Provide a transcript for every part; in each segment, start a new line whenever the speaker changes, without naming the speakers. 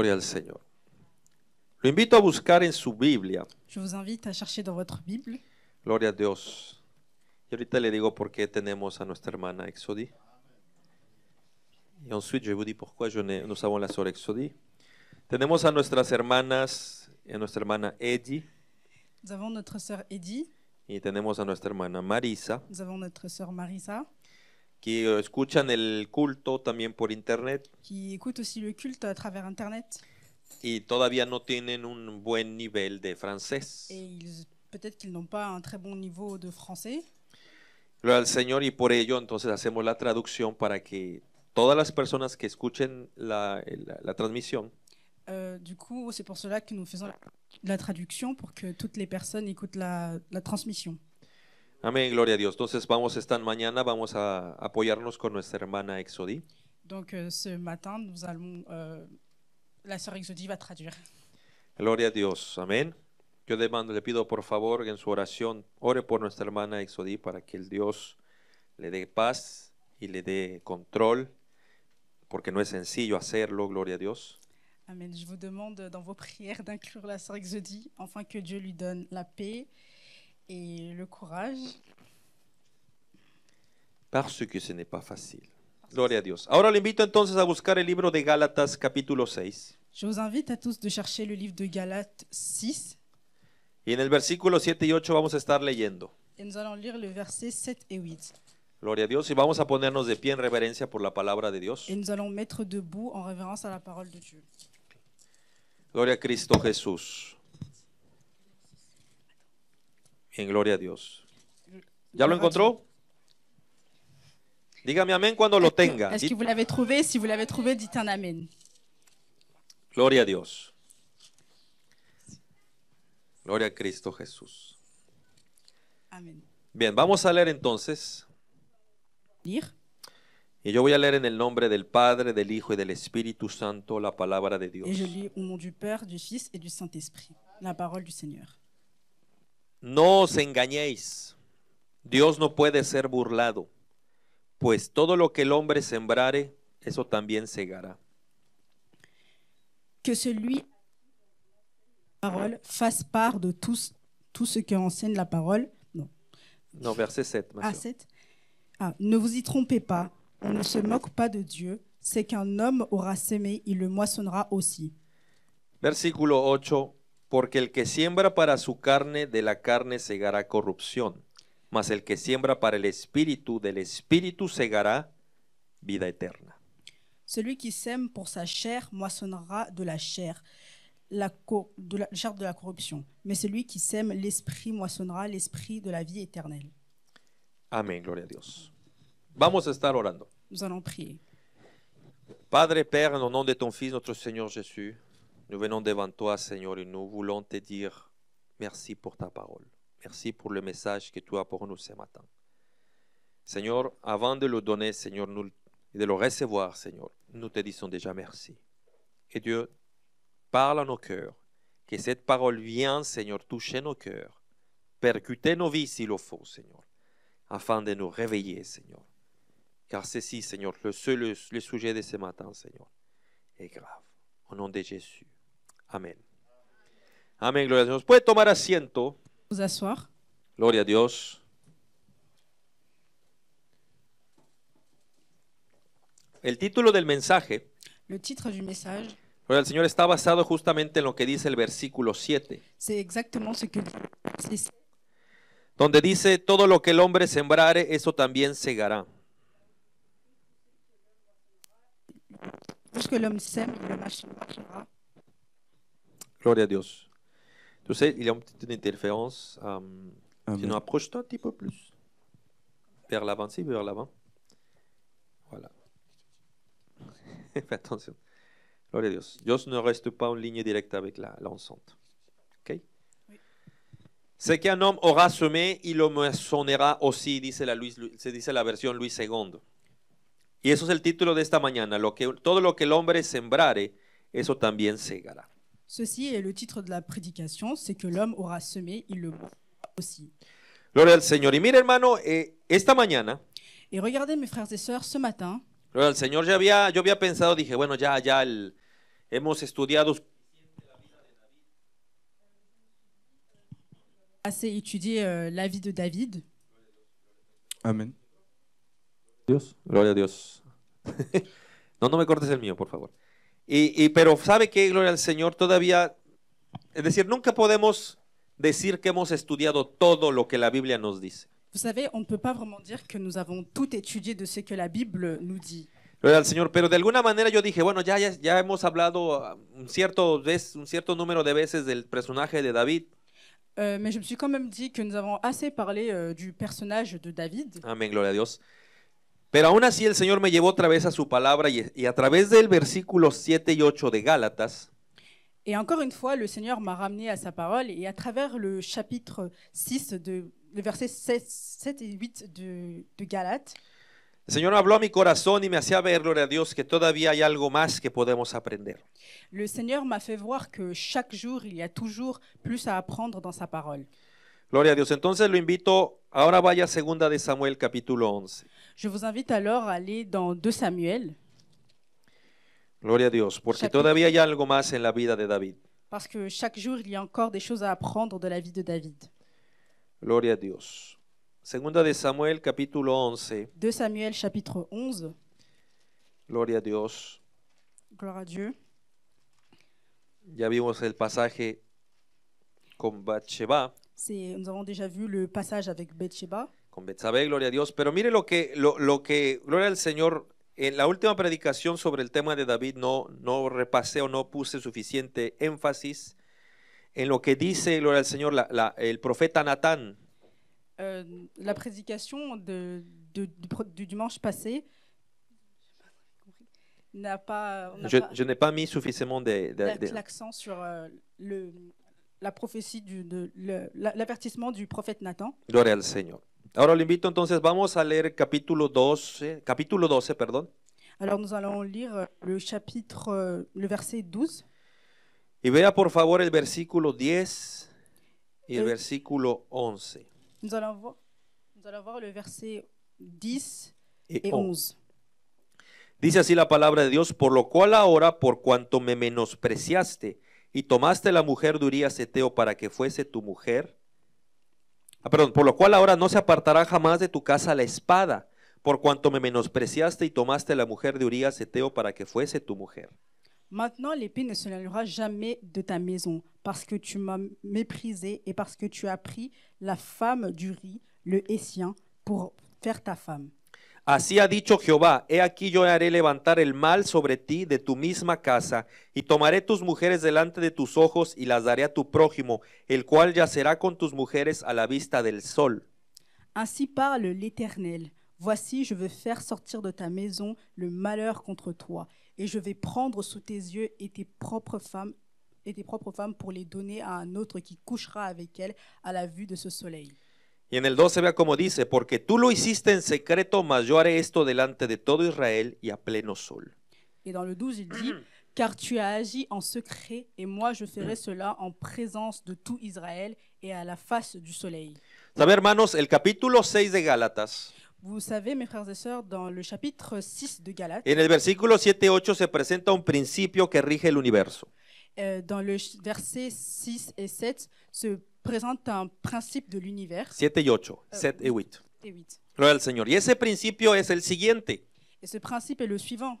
Gloria al Señor. Lo invito a buscar en su Biblia.
Je vous invite à chercher dans votre Bible.
Gloria a Dios. Y ahorita le digo por qué tenemos a nuestra hermana Exodi Y ensuite, je vous dis pourquoi je ne, nous avons la sœur Exodi, Tenemos a nuestras hermanas, a nuestra hermana Eddie.
Nous avons notre sœur Y
tenemos a nuestra hermana Marisa.
Nous avons notre sœur Marisa.
qui eh, escuchan el culto también por internet.
Qui écoutent aussi le culte à travers internet.
Y todavía no tienen un buen nivel de francés.
Et ils, peut-être qu'ils n'ont pas un très bon niveau de français.
Lo al Señor y por ello entonces hacemos la traducción para que todas las personas que escuchen la, la, transmisión
Euh, du coup, c'est pour cela que nous faisons la, la, traduction pour que toutes les personnes écoutent la, la transmission.
Amén, gloria a Dios. Entonces vamos esta mañana, vamos a apoyarnos con nuestra hermana Exodi.
Donc euh, ce matin, nous allons, euh, la sœur Exodi va traduire.
Gloria a Dios, amén. Yo le, mando, le pido por favor en su oración, ore por nuestra hermana Exodi para que el Dios le dé paz y le dé control, porque no es sencillo hacerlo, gloria a Dios.
Amén, Je vous demande dans vos prières d'inclure la sœur Exodi, afin que Dieu lui donne la paix et le courage.
Parce que ce n'est pas facile. Gloria a Dios. Ahora le invito entonces a buscar el libro de galatas capítulo 6.
Je vous invite à tous de chercher le livre de Galates 6
et en el versículo 7 et 8 vamos a estar leyendo.
et nous allons lire le verset 7 et 8.
Gloria a Dios y vamos a ponernos de pie en reverencia por la palabra de Dios.
Et nous allons mettre debout en révérence à la parole de Dieu.
Gloria a Cristo Jesús. En gloria a Dios. ¿Ya lo encontró? Dígame amén cuando lo tenga. Si vous
l'avez trouvé, dites un amén.
Gloria a Dios. Gloria a Cristo Jesús. Amén. Bien, vamos a leer entonces. Y yo voy a leer en el nombre del Padre, del Hijo y del Espíritu Santo la palabra de Dios. y
je en el nombre del Padre, del Fils y del Saint-Esprit, la parole du Seigneur.
No Dios ne puede ser burlado, pues todo lo que el hombre sembrare, eso también
Que celui parole fasse part de tout, tout ce que enseigne la parole.
Non, verset 7. Ah,
ah, ne vous y trompez pas, on ne se moque pas de Dieu, c'est qu'un homme aura semé, il le moissonnera aussi.
Verset 8. Porque el que siembra para su carne, de la carne segará corrupción, mas el que siembra para el espíritu, del espíritu segará
vida eterna. Celui qui sème pour sa chair moissonnera de la chair, la de la chair de la corruption. Mais celui qui sème l'esprit moissonnera l'esprit de la vie éternelle.
Amen. gloria a Dios. Vamos a estar orando.
Nous allons prier.
Padre Père, en nom de ton Fils, notre Seigneur Jésus. Nous venons devant toi, Seigneur, et nous voulons te dire merci pour ta parole. Merci pour le message que tu as pour nous ce matin. Seigneur, avant de le donner, Seigneur, nous, de le recevoir, Seigneur, nous te disons déjà merci. Et Dieu, parle à nos cœurs. Que cette parole vienne, Seigneur, toucher nos cœurs, percuter nos vies s'il le faut, Seigneur, afin de nous réveiller, Seigneur. Car ceci, Seigneur, le seul le sujet de ce matin, Seigneur, est grave. Au nom de Jésus. Amén. Amén, gloria a Dios. Puede tomar asiento. Gloria a Dios. El título del mensaje.
El titre du message.
Gloria al Señor está basado justamente en lo que dice el versículo 7.
que
Donde dice todo lo que el hombre sembrare, eso también segará. Gloria a Dios. Tu sais, il y a une petite interférence. Euh, um, nous approche un petit peu plus. Vers l'avant, si, vers l'avant. Voilà. Fais attention. Gloria a Dios. ne reste pas en ligne directe avec l'enceinte. OK oui. Ce qu'un homme aura semé, il le sonnera aussi, dit la, se dit la version Luis II. Y eso es el título de esta mañana. Lo que, todo lo que el hombre sembrare, eso también
Ceci est le titre de la prédication, c'est que l'homme aura semé, il le boit aussi.
Gloria al Señor. Y mire, hermano, eh, esta mañana,
Et regardez mes frères et sœurs, ce matin,
gloria al Señor, ya había, yo había pensado, dije, bueno, ya, ya el- hemos estudiado
assez étudié euh, la vie de David.
Amen. Dios. Gloria a Dios. no, no me cortes el mío, por favor. Y, y, pero sabe que, gloria al Señor, todavía, es decir, nunca podemos decir que hemos estudiado todo lo que la Biblia nos dice.
Vous savez, on ne peut pas vraiment dire que nous avons tout étudié de ce que la Bible nous dit.
Gloria al Señor, pero de alguna manera yo dije, bueno, ya, ya, ya hemos hablado ah, un cierto, un cierto número de veces del personaje de David.
Euh, mais je me suis quand même dit que nous avons assez parlé euh, du personnage de David.
Amén, gloria a Dios. Pero aún así el Señor me llevó otra vez a su palabra y, y a través del versículo 7 y 8 de Gálatas.
Et encore une fois, le Seigneur m'a ramené à sa parole et à travers le chapitre 6 de le verset 7, 7 et 8 de, de Galates.
El Señor habló a mi corazón y me hacía ver, gloria a Dios, que todavía hay algo más que podemos aprender.
Le Seigneur m'a fait voir que chaque jour, il y a toujours plus à apprendre dans sa parole.
Gloria a Dios. Entonces lo invito, vaya de Samuel capítulo 11.
Je vous invite alors à aller dans 2 Samuel,
Gloria a Dios, porque algo más en la vida de David.
parce que chaque jour, il y a encore des choses à apprendre de la vie de David.
Gloria a Dios. de Samuel capítulo 11.
2 Samuel chapitre 11,
Gloria a Dios. à Dieu. Ya vimos el pasaje con Bathsheba
nous avons déjà vu le passage avec Bathsheba.
Con Betsabé, gloria a Dios. Pero mire lo que, lo, lo que, gloria al Señor, en la última predicación sobre el tema de David no, no repasé o no puse suficiente énfasis en lo que dice, gloria al Señor, la, la, el profeta Natán.
Euh, la prédication de, de, du, dimanche passé n'a pas, Je, n'ai
pas mis suffisamment de, de
l'accent sur euh, le, la prophétie du, de, l'avertissement du prophète Nathan.
Gloria al Señor. Ahora le invito entonces, vamos a leer capítulo 12, capítulo 12, perdón.
Alors nous allons lire euh, le chapitre, euh, le verset 12.
et vea por favor el versículo 10 y el eh. versículo 11.
Nous allons, voir, le verset 10 et, et 11.
Dice así la palabra de Dios, por lo cual ahora, por cuanto me menospreciaste, y tomaste la mujer de Urías Eteo para que fuese tu mujer. Ah, perdón, por lo cual ahora no se apartará jamás de tu casa la espada, por cuanto me menospreciaste y tomaste la mujer de Urías Eteo para que fuese tu mujer.
Maintenant, l'épée ne se alejará jamais de ta maison, parce que tu m'as méprisé et parce que tu as pris la femme riz le Hessien, pour faire ta femme.
Así ha dicho Jehová, he aquí yo haré levantar el mal sobre ti de tu misma casa, y tomaré tus mujeres delante de tus ojos y las daré a tu prójimo, el cual yacerá con tus mujeres a la vista del sol.
Ainsi parle l'Éternel. Voici, je veux faire sortir de ta maison le malheur contre toi, et je vais prendre sous tes yeux et tes propres femmes et tes propres femmes pour les donner à un autre qui couchera avec elles à la vue de ce soleil.
Y en el 12 vea cómo dice, porque tú lo hiciste en secreto, mas yo haré esto delante de todo Israel y a pleno sol.
Et dans le 12, il dit, car tu as agi en secret, et moi je ferai cela en présence de tout Israël et à la face du soleil.
¿Sabe, hermanos, el capítulo 6 de Gálatas?
Vous savez, mes frères et sœurs, dans le chapitre 6 de Galates, En
el versículo 7 y 8 se presenta un principio que rige el universo.
Euh, dans le verset 6 et 7, se presenta un principio del universo.
7 y 8. 7 euh, et 8. 8. Gloria al Señor. Y ese principio es el siguiente.
Et ce principe est le suivant.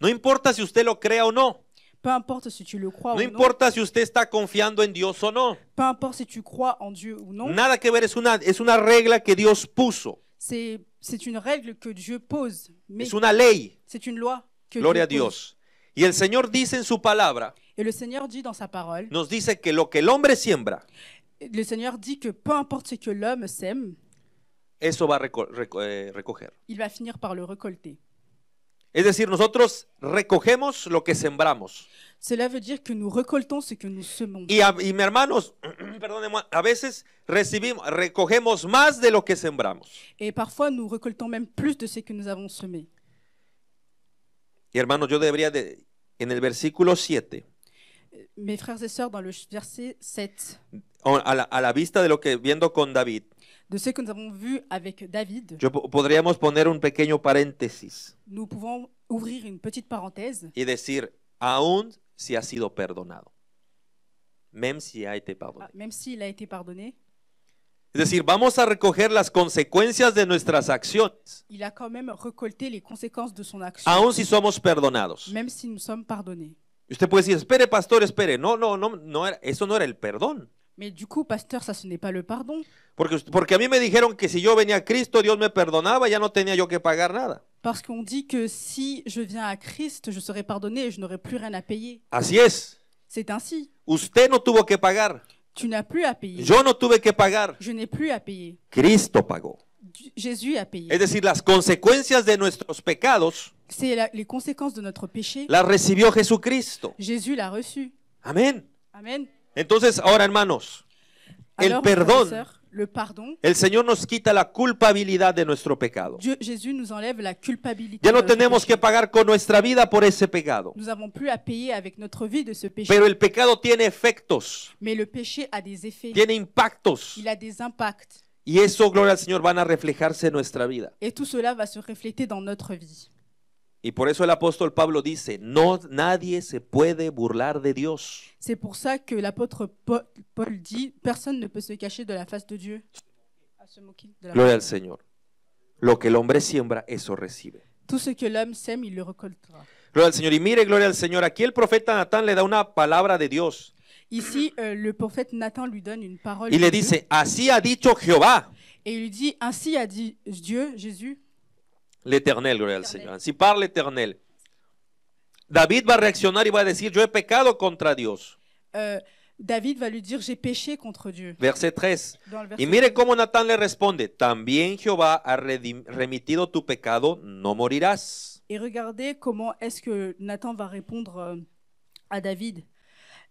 No importa si usted lo crea o no.
Peu importe si tu le crois No ou non.
importa si usted está confiando en Dios o no.
Peu importe si tu crois en Dieu ou non.
Nada que ver, es una, es una regla que Dios puso.
C'est c'est une règle que Dieu pose. Mais Es una ley. c'est une loi que Gloria a Dieu pose.
Dios. Y el Señor dice en su palabra,
Et le Seigneur dit dans sa parole,
nos dice que lo que el hombre siembra,
le Seigneur dit que peu importe ce que l'homme sème,
va eh,
il va finir par le récolter.
Es decir, nosotros ce que sembramos.
Cela veut dire que nous récoltons ce que nous semons. Y, mes y, hermanos,
moi, a veces recibimos, recogemos más de lo que sembramos.
Et parfois nous récoltons même plus de ce que nous avons semé.
versículo 7.
Mes frères et sœurs, dans le verset 7.
a la, vista de lo que viendo con David, yo podríamos poner un pequeño paréntesis y decir, aún si ha sido perdonado, ah, même si a été
pardonné,
Es decir, vamos a recoger las consecuencias de nuestras acciones, aún si somos perdonados.
Usted
puede decir, espere, pastor, espere. No, no, no, no era- eso no era el perdón.
Mais du coup, pasteur, ça ce n'est pas le pardon.
Porque, porque a mí me dijeron que si yo venía a Cristo, Dios me perdonaba, ya no tenía yo que pagar nada.
Parce qu'on dit que si je viens à Christ, je serai pardonné et je n'aurai plus rien à payer.
Así es.
C'est ainsi.
Usted no tuvo que pagar.
Tu n'as plus à payer. Yo no
tuve que pagar.
Je n'ai plus à payer.
Cristo pagó.
Jésus a payé.
Es decir, las consecuencias de nuestros pecados.
C'est les conséquences de notre péché. La recibió
Jesucristo.
Jésus l'a reçu. amen Amén.
Entonces, ahora hermanos,
el perdón,
el Señor nos quita la culpabilidad de nuestro pecado.
Ya no tenemos
que pagar con nuestra vida por ese pecado. Pero el pecado tiene efectos,
tiene
impactos. Y eso, gloria al Señor, van a reflejarse en nuestra vida.
Et cela va se refléter dans notre vie.
Y por eso el apóstol Pablo dice, no nadie se puede burlar de Dios.
C'est pour ça que l'apôtre Paul, dit, personne ne peut se cacher de la face de Dieu. Gloria al
Señor. Lo que el hombre siembra, eso recibe.
Tout ce que l'homme sème, il le récoltera.
Gloria al Señor. Y mire, gloria al Señor, aquí el profeta Natán le da una palabra de Dios.
Ici, euh, le prophète Nathan lui donne une parole. Y le dice, así ha dicho Jehová. Et il dit, ainsi a dit Dieu, Jésus.
L'éternel, gloria al Señor. Así l'éternel. David va réactionner et va dire, je ai péché pecado Dieu. Dios.
Euh, David va lui dire, j'ai péché contre Dieu.
Verset 13 Et mirez comment Nathan le responde, también Jehová ha remitido tu pecado, no morirás.
Et regardez comment est-ce que Nathan va répondre euh, à David.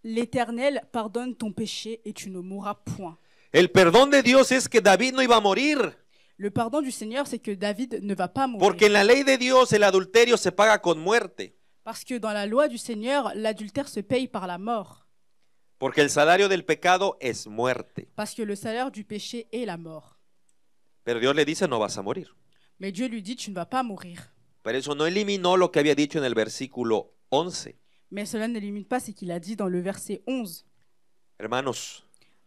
L'Éternel pardonne ton péché et tu ne mourras point.
El perdón de Dios es que David no iba a morir.
Le pardon du Seigneur, c'est que David ne va pas mourir. Porque en
la ley de Dios el adulterio se paga con muerte.
Parce que dans la loi du Seigneur, l'adultère se paye par la mort.
Porque el salario del pecado es muerte.
Parce que le salaire du péché est la mort.
Pero Dios le dice, no vas a morir.
Mais Dieu lui dit, tu ne vas pas mourir.
Pero eso no eliminó lo que había dicho en el versículo 11.
Mais cela n'élimine pas ce qu'il a dit dans le verset 11.
Hermanos,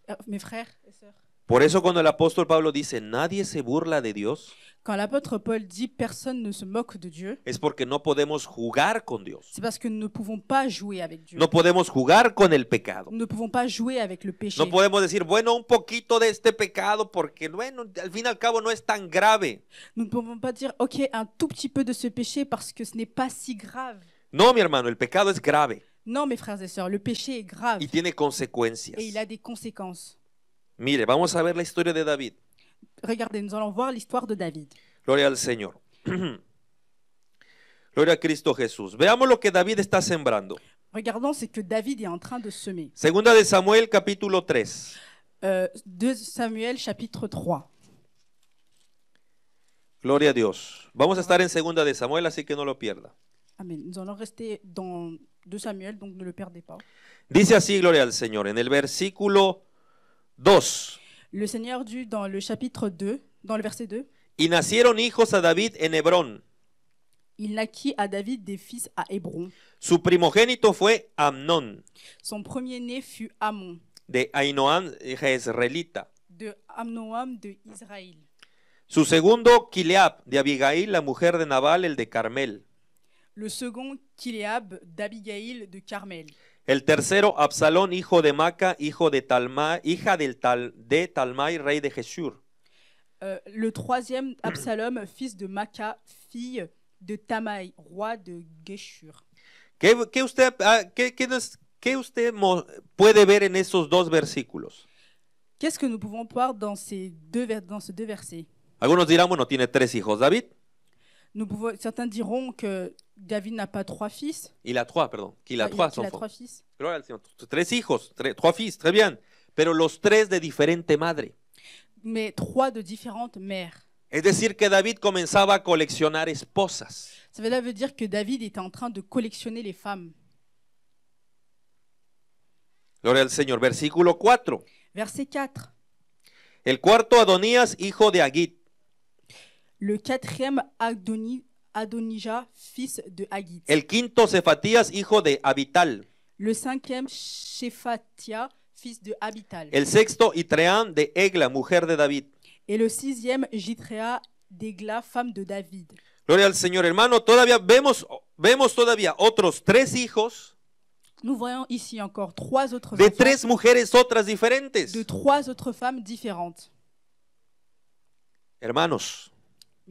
euh, mes frères et sœurs,
Por eso cuando el apóstol Pablo dice, nadie se burla de Dios,
Quand l'apôtre Paul dit personne ne se moque de Dieu,
es porque no podemos jugar con Dios,
parce que nous ne pouvons pas jouer avec Dieu.
no podemos jugar con el pecado.
Nous ne pouvons pas jouer avec le péché. No
podemos decir, bueno, un poquito de este pecado porque,
bueno, al fin y al
cabo no es tan grave.
Nous ne pouvons pas dire OK, un tout petit peu de ce péché parce que ce n'est pas si grave.
No, mi hermano, el pecado es grave
Non mes frères et sœurs, le péché est
grave y tiene consecuencias.
et il a des conséquences.
Mire, vamos a ver la historia de David.
Regardez, nous allons voir l'histoire de David.
Gloria al Señor. Gloria a Cristo Jesús. Veamos lo que David está sembrando.
Regardons ce que David est en train de semer.
Segunda de Samuel capítulo 3.
Euh, 2 Samuel chapitre 3.
Gloria a Dios. Vamos a estar en segunda de Samuel, así que no lo pierda.
Amen. Nous allons rester dans 2 Samuel, donc ne le perdez pas. Dice
así, gloria al Señor, en el versículo 2.
Le Seigneur dit dans le chapitre 2, dans le verset 2.
Y nacieron hijos a David en Hebrón.
Il naquit à David des fils à Hébron.
Su primogénito fue Amnon
Son premier-né fut Amon.
De Ainoam jezreelita. De Su segundo, Kileab, de Abigail, la mujer de Nabal, el de Carmel.
Le second, Kileab, d'Abigail de Carmel.
El tercero, Absalón, hijo de Maca, hijo de Talma, hija del Tal, de Talmai, rey de Geshur.
Euh, le troisième, Absalom, fils de Maca, fille de Tamai, roi de Geshur.
¿Qué, qué usted, ah, qué, qué, qué usted puede ver en esos dos versículos?
Qu'est-ce que nous pouvons voir dans, ces deux, dans ces deux versets
Algunos dirán, bueno, tiene tres hijos David.
Nous pouvons, certains diront que David n'a pas trois fils.
Il a trois, pardon. Qu'il a, ah, trois, il a trois fils. hijos, tres, trois fils, très bien. Pero los tres de diferente madre.
Mais trois de différentes mères.
Es decir, que David comenzaba a coleccionar esposas.
Cela veut dire que David était en train de collectionner les femmes.
Gloria Señor. Versículo 4.
Verset 4.
El cuarto Adonías, hijo de Agit.
Le quatrième, Adoni, Adonija, fils de Hagit.
El quinto, Cefatías, hijo de Abital.
Le cinquième, Shephatia, fils de Abital. El
sexto, Itreán de Egla, mujer de David.
Et le sixième, Jitrea d'Egla, femme de David.
Gloria al Señor, hermano. Todavía vemos, vemos todavía otros tres hijos.
Nous voyons ici encore trois autres de tres mujeres otras diferentes. De trois autres femmes différentes.
Hermanos,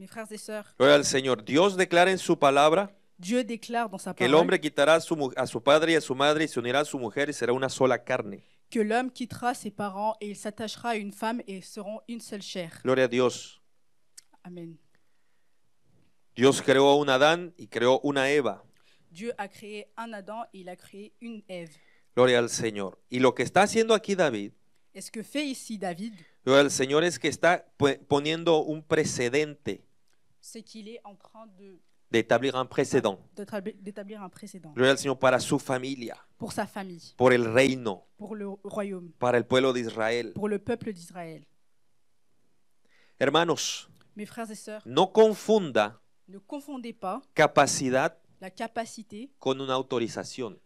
Mes frères et sœurs,
Gloria al Señor. Dios declara en su palabra
Dieu déclare dans sa parole. que el hombre
quitará a su, a su padre y a su madre y se unirá a su mujer y será una sola carne.
que l'homme quittera ses parents et il s'attachera à une femme et seront une seule chair.
Gloria a Dios. Amen. Dios creó a un Adán y creó una Eva.
Dieu a créé un Adam et il a créé une Ève.
Gloria al Señor. Y lo que está haciendo aquí David,
Et que fait ici David,
gloria al Señor, es que está poniendo un precedente
c'est qu'il est en train de
d'établir un précédent.
D'établir un précédent. Gloria
al Señor para su familia.
Pour sa famille. Por el reino. Pour le royaume.
Para el pueblo de Israel. Pour
le peuple d'Israël.
Hermanos.
Mes frères et sœurs.
No confunda.
Ne confondez pas.
Capacidad.
La capacité.
Con una autorización.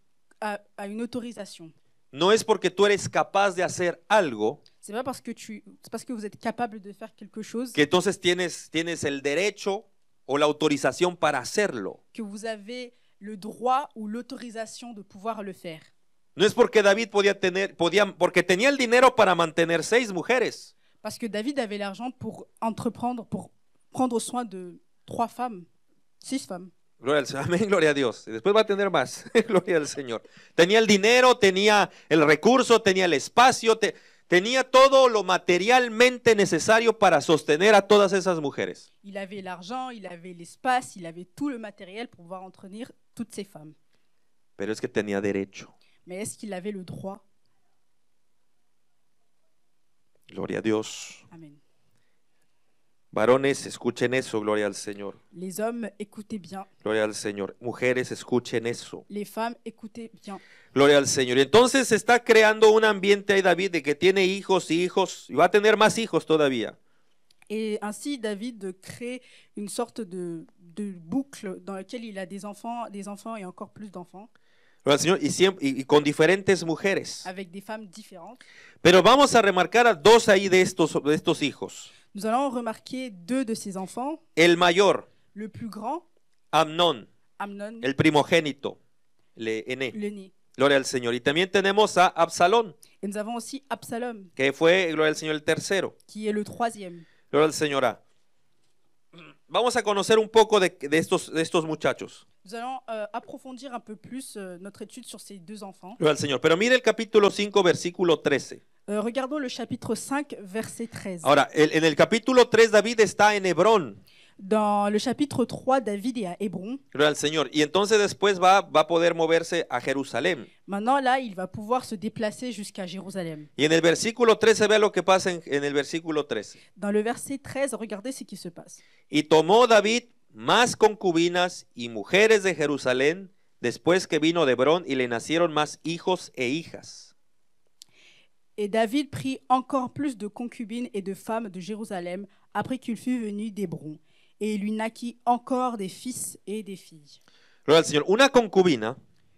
À, une autorisation.
No es porque tú eres capaz de hacer algo
C'est pas parce que tu, c'est parce que vous êtes capable de faire quelque chose
que entonces tienes, tienes el derecho o la autorización para hacerlo.
que vous avez le droit ou l'autorisation de pouvoir le faire.
No es porque David podía tener, podía, porque tenía el dinero para mantener seis mujeres.
Parce que David avait l'argent pour entreprendre, pour prendre soin de trois femmes, six femmes.
Gloria al Señor. Amén, gloria a Dios. Y después va a tener más. gloria al Señor. Tenía el dinero, tenía el recurso, tenía el espacio, tenía todo lo materialmente necesario para sostener a todas esas mujeres.
Il avait l'argent, il avait l'espace, il avait tout le matériel pour pouvoir entretenir toutes ces femmes.
Pero es que tenía derecho.
Mais qu'il avait le
Gloria a Dios. Amén. Varones, escuchen eso, gloria al Señor.
Les hommes, écoutez bien.
Gloria al Señor. Mujeres, escuchen eso.
Les femmes, écoutez bien.
Gloria al Señor. entonces se está creando un ambiente ahí David de que tiene hijos y hijos y va a tener más hijos todavía.
Y así David crée una sorte de, de boucle dans laquelle il a des enfants, des enfants et encore plus d'enfants.
Gloria al Señor. Y, siempre, con diferentes mujeres. Avec Pero vamos a remarcar a dos ahí de estos, de estos hijos.
Nous allons remarquer deux de ses enfants.
le plus grand, Amnon, le primogénito, le aîné. Gloria al Señor. tenemos
Et nous avons aussi Absalom.
Que
Qui est le troisième.
Gloria al Vamos a conocer un poco de, estos, muchachos.
Nous allons euh, approfondir un peu plus euh, notre étude sur ces deux enfants.
Gloria al Señor. Pero mire el capítulo 5, versículo 13.
Euh, regardons le chapitre 5, verset 13. Ahora,
en el capítulo 3 David está en Hebrón,
Dans le chapitre 3, David est à Hébron.
al Señor, y entonces después va, va a poder moverse a Jerusalén.
Maintenant, là, il va pouvoir se déplacer jusqu'à Jérusalem.
Y en el versículo 13 ve lo que pasa en, en el versículo 13.
Dans le verset 13, regardez ce qui se passe.
Y tomó David más concubinas y mujeres de Jerusalén después que vino de Hebrón y le nacieron más hijos e hijas.
Et David prit encore plus de concubines et de femmes de Jérusalem après qu'il fut venu d'Hébron. Et il lui naquit encore des fils et des filles.
Royal Señor. Una concubina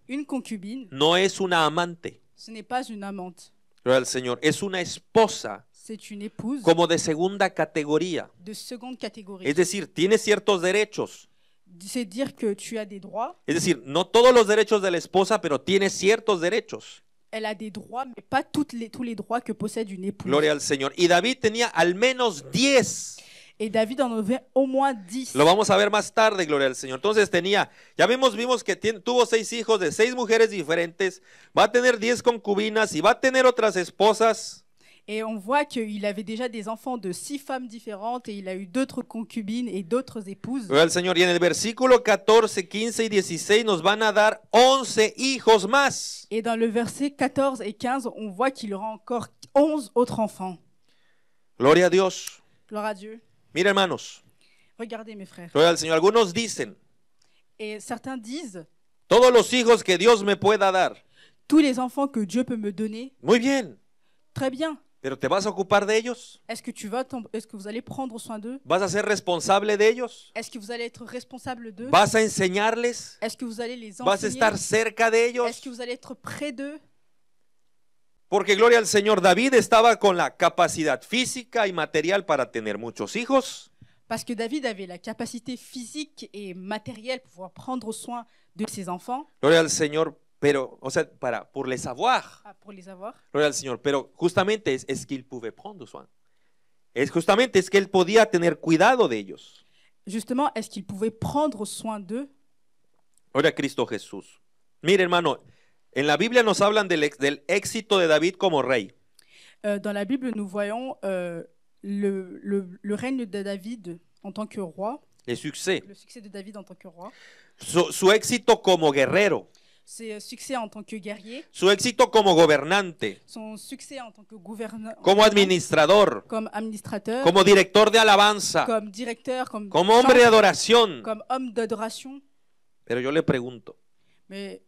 Une concubine,
no es una amante.
ce n'est pas une amante,
Royal Señor. Es una esposa
c'est une épouse
como de segunda categoría.
de seconde catégorie.
Es decir, tiene ciertos derechos.
C'est dire que tu as des droits.
Es decir, no todos los derechos de la esposa, pero tiene ciertos derechos.
elle a des droits, mais pas toutes les, tous les droits que possède une épouse. Gloria
al Señor. Y David tenía al menos
10. Y David en avait au menos 10.
Lo vamos a ver más tarde, gloria al Señor. Entonces tenía, ya vimos, vimos que tiene, tuvo seis hijos de seis mujeres diferentes, va a tener diez concubinas y va a tener otras esposas.
Et on voit qu'il avait déjà des enfants de six femmes différentes et il a eu d'autres concubines et d'autres épouses.
versículo 14, 15 et 16 nos van 11 hijos más.
Et dans le verset 14 et 15, on voit qu'il aura encore 11 autres enfants.
Gloria a Dios. à Dieu. Mira, hermanos.
Regardez, mes frères.
Algunos dicen.
Et certains disent.
Todos los hijos que Dios me pueda dar.
Tous les enfants que Dieu peut me donner. Muy bien. Très bien.
Pero te vas a ocupar de ellos?
Est-ce que tu vas est-ce que vous allez prendre soin d'eux?
¿Vas a ser responsable de ellos?
Est-ce que vous allez être responsable d'eux? ¿Vas a enseñarles? Est-ce que vous allez les enseigner? ¿Vas a estar cerca de ellos? Est-ce que vous allez être près d'eux?
Porque gloria al Señor, David estaba con la capacidad física y material para tener muchos hijos.
Parce que David avait la capacité physique et matérielle pour pouvoir prendre soin de ses enfants.
Gloria al Señor, Pero, o sea, para, pour les savoir.
Ah, pour les avoir.
Gloria al Señor. Pero justamente es, es qu'il pouvait prendre soin. Es justamente es que él podía tener cuidado de ellos.
Justement, est-ce qu'il pouvait prendre soin d'eux
Gloria a Cristo Jesús. Mire, hermano, en la Biblia nos hablan del, del éxito de David como rey.
Euh, dans la Bible, nous voyons euh, le, le, le règne de David en tant que roi. Les succès. Le succès de David en tant que roi.
Su, su éxito como guerrero.
Ses euh, succès en tant que guerrier.
Su éxito como gobernante.
Son succès en tant que gouverneur. Como
administrador.
Comme administrateur. Como director de alabanza. Comme directeur. Comme, como hombre de adoración. Comme homme d'adoration.
Pero yo le pregunto.
Mais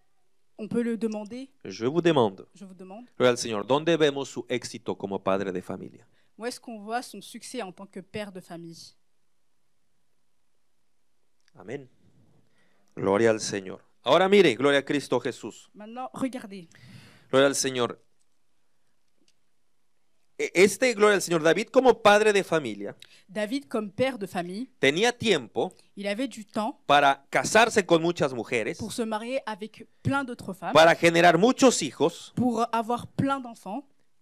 on peut le demander.
Je vous demande. Je vous demande. Al Señor, ¿dónde vemos su éxito como padre de familia?
Où est-ce qu'on voit son succès en tant que père de famille? Amen.
Gloria al Señor. Ahora mire, gloria a Cristo Jesús.
Gloria
al Señor. E, este, gloria al Señor, David como padre de familia
David, como père de familia.
tenía tiempo para casarse con muchas mujeres, para generar muchos hijos,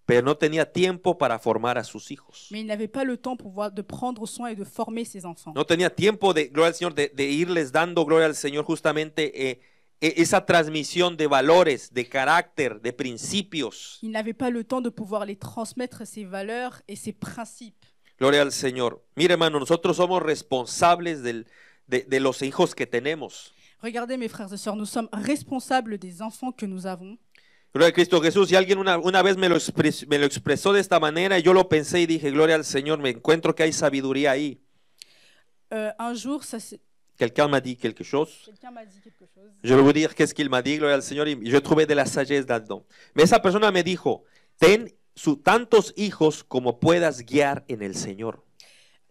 pero no tenía tiempo para formar a sus hijos.
n'avait pas le temps pour de prendre soin et de former ses enfants. No
tenía tiempo de, gloria al Señor, de, irles dando, gloria al Señor, justamente... eh, e-, esa transmisión de valores, de carácter, de principios.
Il n'avait pas le temps de pouvoir les transmettre ses valeurs et ses principes.
Gloria al Señor. Mire, hermano, nosotros somos responsables del, de, de, los hijos que tenemos.
Regardez, mes frères et sœurs, nous sommes responsables des enfants que nous avons.
Gloria a Cristo Jesús. Y alguien una, una vez me lo, me lo expresó de esta manera y yo lo pensé y dije, Gloria al Señor, me encuentro que hay sabiduría ahí.
Euh, un jour, ça,
Quelqu'un m'a dit quelque chose. Quelqu'un m'a dit quelque chose. Je vais vous dire qu'est-ce qu'il m'a dit, gloire al Seigneur! y je trouvé de la sagesse là-dedans. Mais cette personne me dit: ten su, tantos hijos como puedas guiar en el Señor.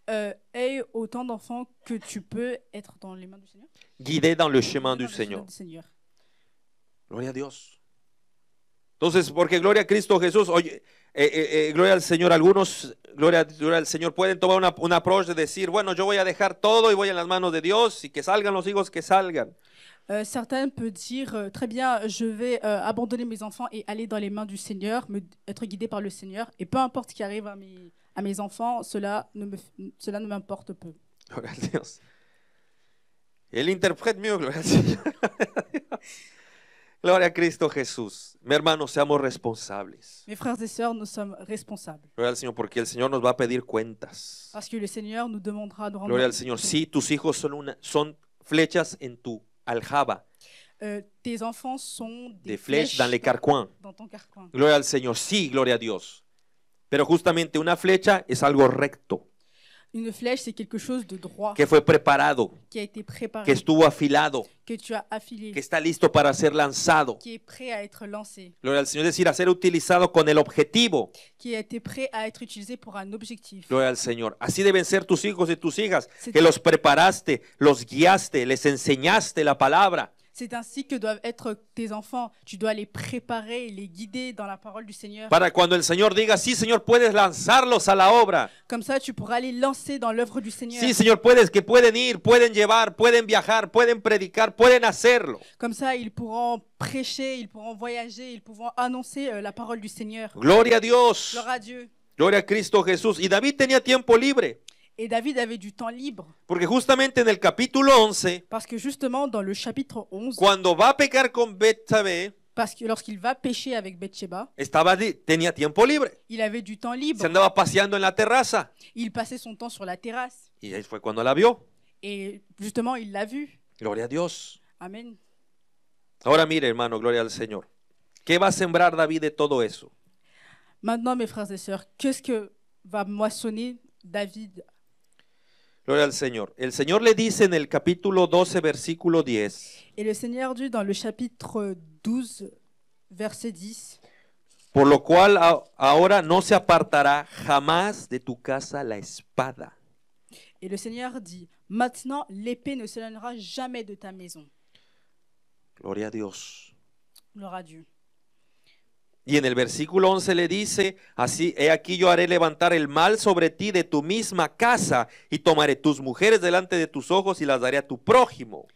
Euh, aie autant d'enfants que tu peux être dans les mains du Seigneur.
Guidé dans le chemin du, Seigneur. Gloria a Dios. parce que gloria a Cristo Jesús, oye, eh, eh, eh, gloria al Señor, algunos, gloria, gloria al Señor, pueden tomar una, una de decir, bueno, yo voy a dejar todo y voy en las manos de Dios y que salgan los hijos que salgan.
Euh, certains peuvent dire euh, très bien, je vais euh, abandonner mes enfants et aller dans les mains du Seigneur, me, être guidé par le Seigneur, et peu importe ce qui arrive à mes, à mes enfants, cela ne me, cela ne m'importe peu.
Gloria interprète mieux, gloria al Gloria a Cristo Jesús. Mi hermano, seamos responsables.
Mis frères et sœurs, nous sommes responsables.
Gloria al Señor, porque el Señor nos va a pedir cuentas.
Gloria al Señor.
Si tus hijos son, una, son flechas en tu aljaba,
Euh, tes enfants sont des, de dans
Gloria al Señor. Sí, gloria a Dios. Pero justamente una flecha es algo recto.
Une flèche, c'est quelque chose de droit. que
fue preparado,
qui a été préparé, que
estuvo afilado,
que tu as que
está listo para ser lanzado. que
est prêt à être lancé,
Gloria al Señor, es decir, a ser utilizado con el objetivo.
qui a été prêt à être utilisé un objectif.
Gloria al Señor. Así deben ser tus hijos y tus hijas, que los preparaste, los guiaste, les enseñaste la palabra.
C'est ainsi que doivent être tes enfants. Tu dois les préparer, les guider dans la parole du Seigneur. Para
cuando el Señor diga, sí, Señor, puedes lanzarlos a la obra.
Comme ça, tu pourras les lancer dans l'œuvre du Seigneur. Sí, Señor, puedes,
que pueden ir, pueden llevar, pueden viajar, pueden predicar, pueden hacerlo.
Comme ça, ils pourront prêcher, ils pourront voyager, ils pourront annoncer euh, la parole du Seigneur. Gloria a Dios. Gloria à Dieu.
Gloria a Cristo Jesús. Y David tenía tiempo libre.
Et David avait du temps libre.
Porque justamente en el capítulo 11,
Parce que justement, dans le chapitre 11, cuando
va a pecar con Betsabé,
parce que lorsqu'il va pécher avec Bathsheba,
estaba, tenía tiempo libre.
il avait du temps Se libre. andaba
paseando en la terraza.
Il passait son temps sur la terrasse.
Y ahí fue cuando la vio.
Et justement, il l'a vu.
Gloria a Dios. Amen. Ahora mire, hermano, gloria al Señor. ¿Qué va a sembrar David de todo eso?
Maintenant, mes frères et sœurs, qu'est-ce que va moissonner David
Gloria al Señor. El Señor le dice en el capítulo 12, versículo 10.
Et le Seigneur dit dans le chapitre 12, verset 10.
Por lo cual ahora no se apartará jamás de tu casa la espada,
Et le Seigneur dit, maintenant l'épée ne se jamais de ta maison.
gloria a Dios, Gloria a Dios. Y en el versículo 11 le dice, así, he aquí yo haré levantar el mal sobre ti de tu misma casa y tomaré tus mujeres delante de tus ojos y las daré a tu prójimo.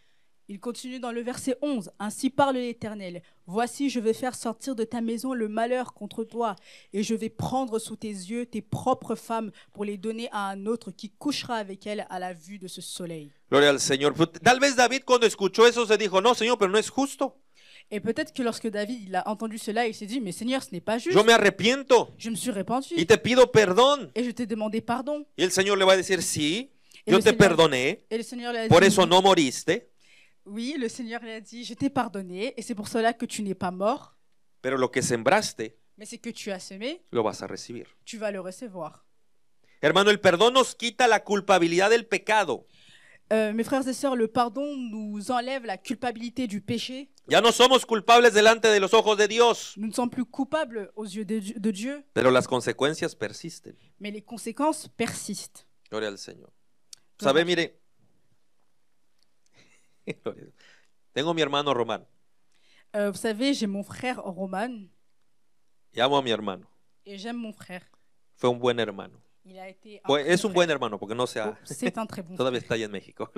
Il continue dans le verset 11, Ainsi parle l'Éternel, Voici je vais faire sortir de ta maison le malheur contre toi, et je vais prendre sous tes yeux tes propres femmes pour les donner à un autre qui couchera avec elles à la vue de ce soleil.
Gloria al Señor. Tal vez David cuando escuchó eso se dijo, no Señor, pero no es justo.
Et peut-être que lorsque David il a entendu cela, il s'est dit mais Seigneur, ce n'est pas juste. Yo me
arrepiento Je me suis répandu. y te pido perdón.
Et je t'ai demandé pardon.
Et le Seigneur lui va a si, Et Yo le te Et le Seigneur lui a dit por eso no moriste,
Oui, le Seigneur lui a dit je t'ai pardonné et c'est pour cela que tu n'es pas mort,
pero lo que sembraste
mais c'est que tu as semé,
lo vas a recibir.
tu vas le recevoir.
Hermano, el perdón nos quita la culpabilidad del pecado.
Euh, mes frères et sœurs, le pardon nous enlève la culpabilité du péché
Ya no somos culpables delante de los ojos de Dios.
Nous ne sommes plus coupables aux yeux de, de Dieu,
Pero las consecuencias persisten.
mais les conséquences persistent. Gloria al Señor. Sabe,
mire. Tengo mi hermano Román.
Euh, vous savez, j'ai mon frère Roman
Y amo a mi hermano.
et j'aime mon frère.
Fue un buen hermano. Il a été un Fue- es un buen hermano porque no sea. Oh, c'est un très bon. Todavía está ahí en México.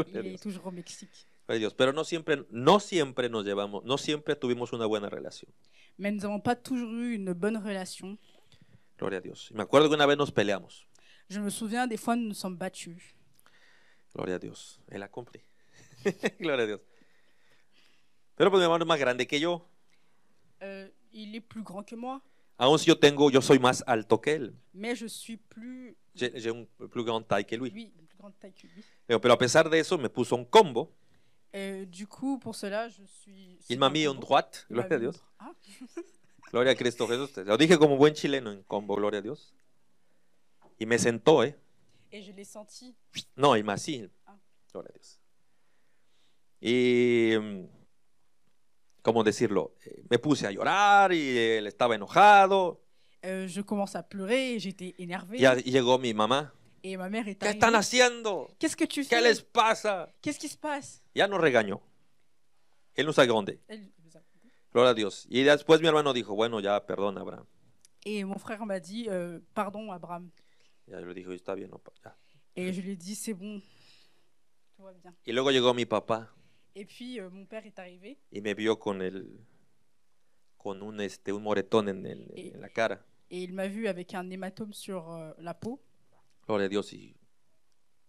toujours au Mexique
de Dios, pero no siempre, no siempre nos llevamos, no siempre tuvimos una buena relación.
Mais nous n'avons pas toujours eu une bonne relation.
Gloria a Dios. Y me acuerdo que una vez nos peleamos.
Je me souviens des fois nous nous sommes battus.
Gloria a Dios. Él a cumplido. Gloria a Dios. Pero pues mi hermano es más grande que yo.
Euh, il est plus grand que moi,
Aún si yo tengo, yo soy más alto que él.
mais je suis plus,
J'ai j'ai un plus grande taille que lui. oui,
une plus grande taille que lui.
Pero a pesar de eso, me puso un combo
Et du coup, pour cela, je suis. Il m'a mis en droite, gloria a ah Dios. Ah.
gloria a Cristo Jesús. Lo dije como buen chileno en combo, gloria a Dios. Y me sentó, ¿eh?
Et je l'ai senti.
Non, il m'a assis. Ah. Gloria a Dios. Y. Mm, ¿Cómo decirlo? Eh, me puse a llorar y él estaba enojado.
Euh, je commence à pleurer, j'étais énervée. Y
llegó mi mamá.
Et ma mère est ¿Qué están haciendo? Qu'est-ce que tu fais? ¿Qué les pasa? Qu'est-ce qui se passe?
Ya nos regañó. Él nos sabe dónde. Gloria a Dios. Y después mi hermano dijo, bueno, ya, perdón, Abraham.
Y mi frère m'a dit, euh, pardon, Abraham.
Ya, yo le dije, está bien, ya.
Et je lui dije, c'est bon, Todo va bien.
Y luego llegó mi papá.
Et puis euh, mon père est arrivé.
Y me vio con el, con un este, un moretón en, el, en la cara.
et il m'a vu con un hématome sur euh, la peau.
Gloria a Dios.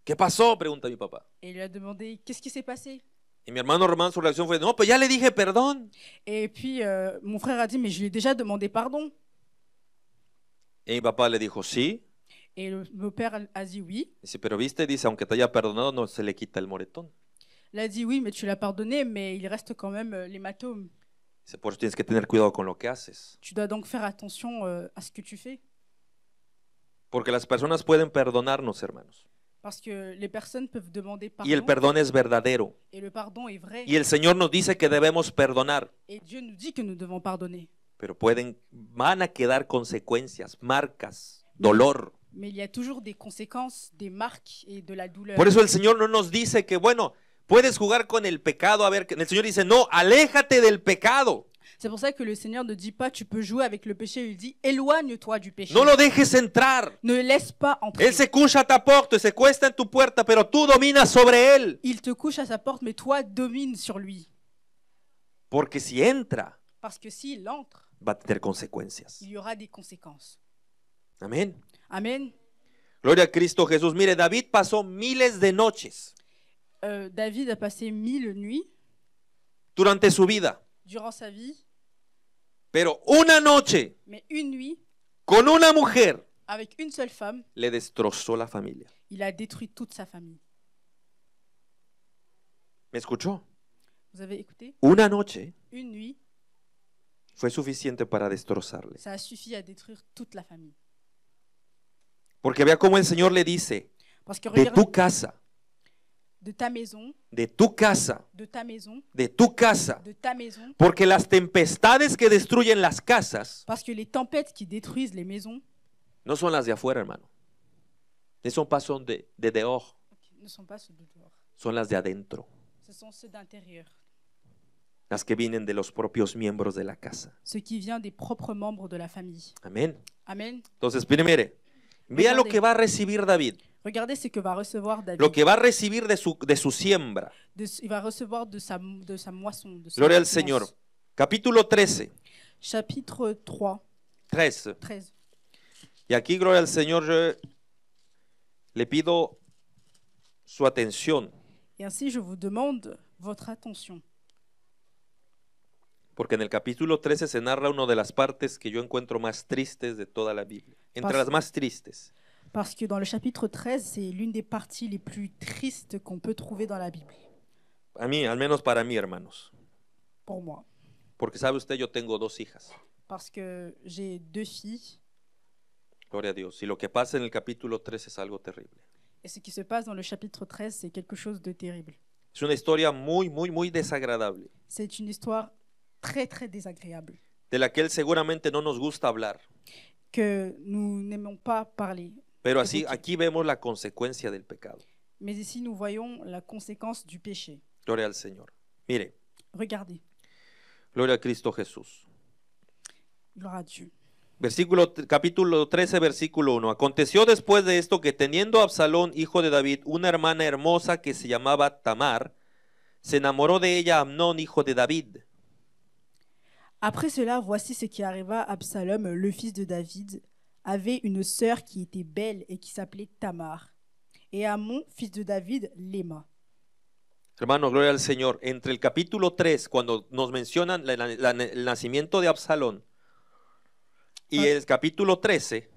¿Qué pasó? Pregunta mi papá.
Et lui a demandé qu'est-ce qui s'est passé.
Y mi hermano Román, su reacción fue, no, pues ya le dije perdón.
Et puis euh, mon frère a dit mais je lui ai déjà demandé pardon.
Y mi papá le dijo, sí.
Et le, mon père a dit oui.
Dice, pero viste, dice, aunque te haya perdonado, no se le quita el moretón.
Il a dit oui, mais tu l'as pardonné, mais il reste quand même euh, l'hématome.
C'est pour eso tienes que tener cuidado con lo que haces.
Tu dois donc faire attention euh, à ce que tu fais.
Porque las personas pueden perdonarnos, hermanos.
y el perdón es
verdadero.
Y el
Señor nos dice que debemos perdonar. Pero pueden, van a quedar consecuencias, marcas, dolor. Por eso el Señor no nos dice que, bueno, puedes jugar con el pecado. A ver, el Señor dice, no, aléjate del pecado.
C'est pour ça que le Seigneur ne dit pas tu peux jouer avec le péché, il dit éloigne-toi du péché. No lo dejes
entrar. Ne laisse pas entrer. Él se couche à ta porte, se cuesta en tu puerta, pero tú dominas sobre él.
Il te couche à sa porte, mais toi domines sur lui.
Porque si entra,
parce que s'il entre,
va tener consecuencias.
Il y aura des conséquences. Amen. Amén.
Gloria a Cristo Jesús. Mire, David pasó miles de noches.
Euh, David a passé mille nuits.
Durant sa vie.
Durante sa vie,
pero una noche con una mujer le destrozó la familia. ¿Me escuchó? Una noche fue suficiente para destrozarle. Porque vea cómo el Señor le dice, de tu casa
de
de tu casa, de tu casa, porque las tempestades que destruyen las casas, no son las de afuera, hermano, ne son de, de dehors, de dehors, son las de adentro, las que vienen de los propios miembros de la casa,
ce qui vient de la famille. Amén.
Entonces, primero vea lo que va a recibir David
que va recevoir Lo que
va a recibir de su, siembra.
Gloria al Señor.
Capítulo 13.
Chapitre 3. 13.
Y aquí, gloria al Señor, le pido su atención.
y así je vous demande votre atención
Porque en el capítulo 13 se narra una de las partes que yo encuentro más tristes de toda la Biblia. Entre las más tristes.
parce que dans le chapitre 13, c'est l'une des parties les plus tristes qu'on peut trouver dans la Bible,
A al menos para mí, hermanos. pour moi. Porque sabe usted, yo tengo dos hijas.
Parce que j'ai deux filles,
Gloria a Dios. Y lo que pasa en el capítulo 13 es algo terrible.
et ce qui se passe dans le chapitre 13, c'est quelque chose de terrible.
Es una historia muy, muy, muy desagradable,
C'est une histoire très, très désagréable,
de laquelle que él seguramente no nos gusta hablar,
que nous n'aimons pas parler.
Pero así, aquí vemos la consecuencia del pecado.
ici, la conséquence du
Gloria al Señor. Mire. Gloria a Cristo Jesús. Gloria a Dios. Versículo, capítulo 13, versículo 1. Aconteció después de esto que teniendo Absalón, hijo de David, una hermana hermosa que se llamaba Tamar, se enamoró de ella Amnón, hijo de David.
Après cela, voici ce qui arriva Absalom, le fils de David, avait une sœur qui était belle et qui s'appelait Tamar. Et Amon, fils de David, l'aima.
Hermano, gloria al Señor. Entre el capítulo 3, cuando nos mencionan la- la- la- el nacimiento de Absalón, y ah. el capítulo 13,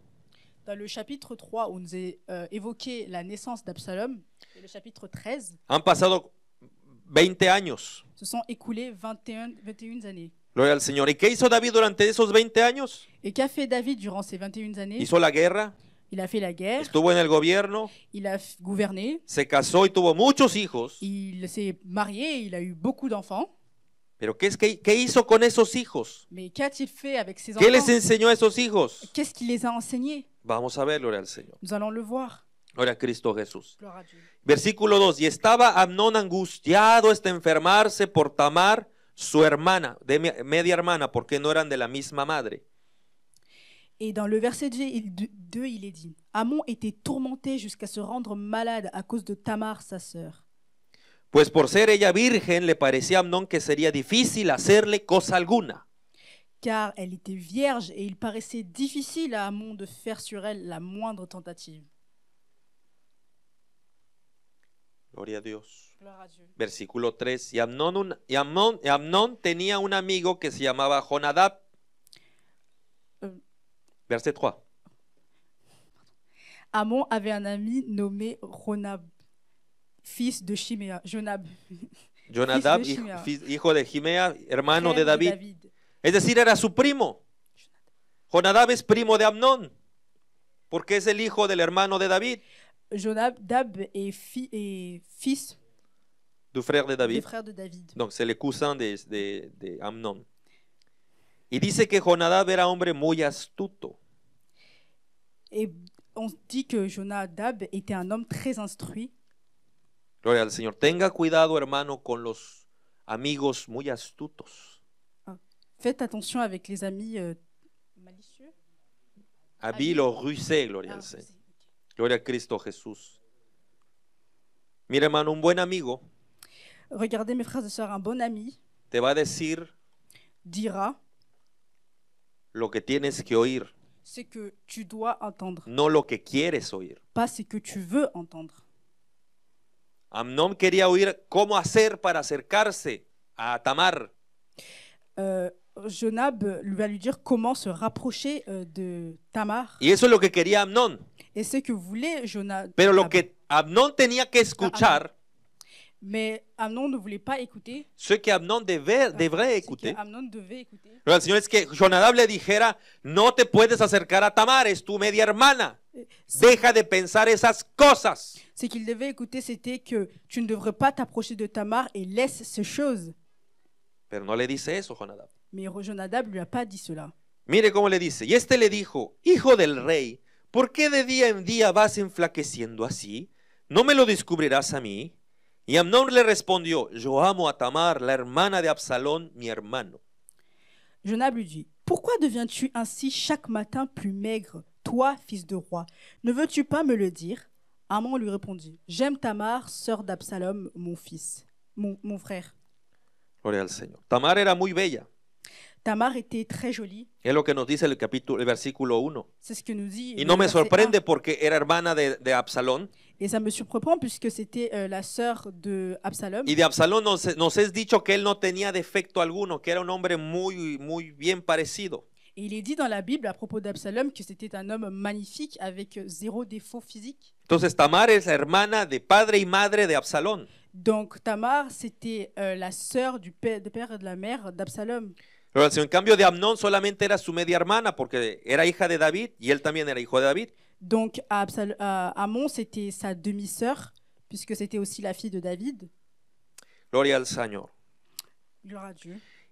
Dans le chapitre 3, où nous est euh, évoqué la naissance d'Absalom, et le chapitre 13,
han pasado 20 años.
se sont écoulés 21, 21 années.
Gloria al Señor. ¿Y qué hizo David durante esos 20 años?
Et qu'a fait David durant ces 21 années Hizo la guerra, Il a fait la guerre,
estuvo en el gobierno,
il a gouverné,
se casó y tuvo muchos hijos.
il s'est marié, il a eu beaucoup d'enfants.
Pero ¿qué, es, que qué hizo con esos hijos?
Mais qu'a-t-il fait avec ses enfants ¿Qué les enseñó a
esos hijos?
Qu'est-ce qu'il les a enseignés
Vamos a ver, gloria al Señor.
Nous allons le voir.
Gloria a Cristo Jesús. Gloire à Dieu. Versículo 2. Y estaba Amnón angustiado hasta enfermarse por Tamar, su hermana, de media hermana, porque no eran de la misma madre.
Et dans le verset 2, il est dit Amon était tourmenté jusqu'à se rendre malade à cause de Tamar, sa sœur.
Pues por ser ella virgen, le parecía Amnon que sería difícil hacerle cosa alguna.
Car elle était vierge et il paraissait difficile à Amon de faire sur elle la moindre tentative.
Gloria a Dios. Versículo 3. Y Amnón, tenía un amigo que se llamaba Jonadab. Euh. Verset 3.
Amnon avait un amigo nommé Jonab, fils de Jonadab,
hijo de Jimea, hermano de David. de David. Es decir, era su primo. Jonadab es primo de Amnón, porque es el hijo del hermano de David.
Jonadab est, fils
du frère de David. de David. Donc c'est le cousin des Il de Amnon. que Jonadab era un hombre muy astuto.
Et on dit que Jonadab était un homme très instruit.
Gloria al Señor. Tenga cuidado, hermano, con los amigos muy astutos.
Ah. Faites attention avec les amis euh, malicieux.
Habiles rusés, gloria al ah, Señor. Gloria a Cristo Jesús. Mira, hermano, un buen amigo. un Te va a decir dirá lo que tienes que oír, que no lo que quieres oír.
pas que tu veux entendre.
Amnón quería oír cómo hacer para acercarse a Tamar.
Euh, lui va lui dire comment se rapprocher euh, de Tamar.
Y eso lo que quería Amnon.
Et ce que voulait Jonab.
Pero lo que Amnon tenía que escuchar.
Mais Amnon ne voulait pas écouter.
Ce que Amnon devait, ah, devrait écouter.
Que devait écouter.
Le Seigneur est que Jonadab le dijera, no te puedes acercar a Tamar, es tu media hermana. Eh, Deja de pensar esas cosas.
Ce qu'il devait écouter, c'était que tu ne devrais pas t'approcher de Tamar et laisse ces choses.
Pero no le dice eso Jonadab.
Mais Jonadab lui a pas dit cela.
Mire cómo le dice. Y este le dijo, hijo del rey, ¿por qué de día en día vas enflaqueciendo así? ¿No me lo descubrirás a mí? Y amon le respondió, yo amo a Tamar, la hermana de Absalón, mi hermano.
Jonab lui dit, pourquoi deviens-tu ainsi chaque matin plus maigre, toi, fils de roi Ne veux-tu pas me le dire Amon lui répondit, j'aime Tamar, sœur d'Absalom, mon fils, mon, mon frère.
Gloria al Señor. Tamar era muy bella.
Tamar était très jolie.
Es lo que nos dice el capítulo, el versículo 1.
C'est ce que nous dit. Y no me sorprende
1. porque era hermana de, de Absalón.
Et ça me surprend puisque c'était euh, la sœur de Absalom. Y de Absalón
nos, nos dit dicho que él no tenía defecto alguno, que era un hombre muy muy bien parecido.
Et il est dit dans la Bible à propos d'Absalom que c'était un homme magnifique avec zéro défaut physique.
Entonces Tamar es la hermana de padre y madre de Absalón.
Donc Tamar c'était euh, la sœur du père, de père et de la mère d'Absalom.
en cambio de Amnón solamente era su media hermana porque era hija de David y él también era hijo de David.
Donc euh, c'était sa demi-sœur puisque c'était aussi la fille de David.
Gloria al Señor.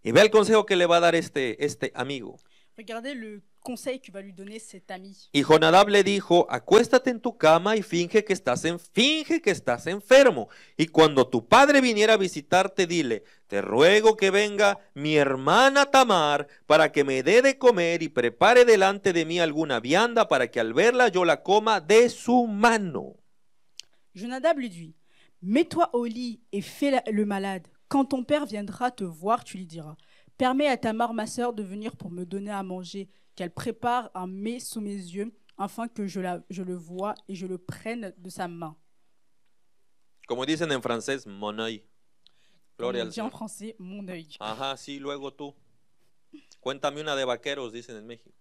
Y ve el consejo que le va a dar este, este amigo.
Regardez conseil que va lui donner cet ami.
Y Jonadab le dijo, acuéstate en tu cama y finge que estás en, finge que estás enfermo. Y cuando tu padre viniera a visitarte, dile, te ruego que venga mi hermana Tamar para que me dé de comer y prepare delante de mí alguna vianda para que al verla yo la coma de su mano.
Jonadab lui dit, mets-toi au lit et fais le malade. Quand ton père viendra te voir, tu lui diras, permets à Tamar, ma soeur de venir pour me donner à manger qu'elle prépare un mets sous mes yeux, afin que je, la, je le voie et je le prenne de sa main.
Comme ils disent en français, mon œil.
Gloria Comme ils disent en français, mon œil. Ajá,
si, luego tú. Cuéntame una de vaqueros, dicen en México.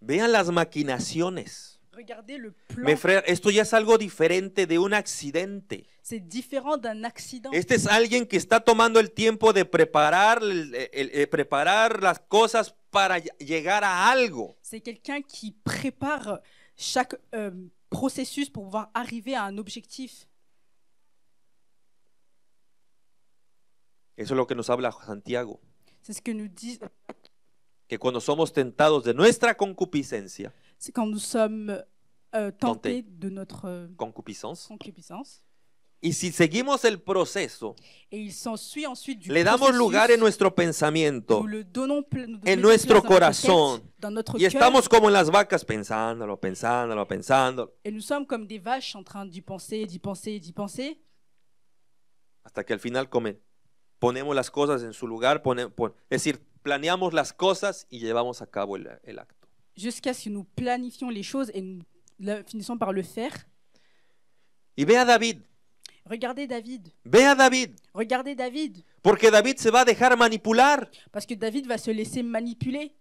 Vean las maquinaciones. esto ya es algo diferente de un accidente.
accident. Este
es alguien que está tomando el tiempo de preparar, preparar las cosas para llegar a algo.
C'est chaque euh, processus pour arriver un objectif.
Eso es lo que nos habla Santiago.
que
que cuando somos tentados de nuestra concupiscencia,
c'est quand nous sommes euh, tentés de notre euh,
concupiscence. Y si seguimos el proceso,
le damos lugar en
nuestro pensamiento,
en nuestro corazón, y estamos como
en las vacas pensándolo, pensándolo, pensándolo.
Y nous sommes como des vaches en train d'y penser, d'y penser, d'y penser.
Hasta que al final ponemos las cosas en su lugar, pon, es decir, planeamos las cosas y llevamos a cabo el, el acto.
jusqu'à ce que nous planifions les choses et nous finissons par le faire. Y ve a David. Regardez David. Ve David. Regardez David. Porque David se va dejar manipular. Parce que David va se laisser manipuler.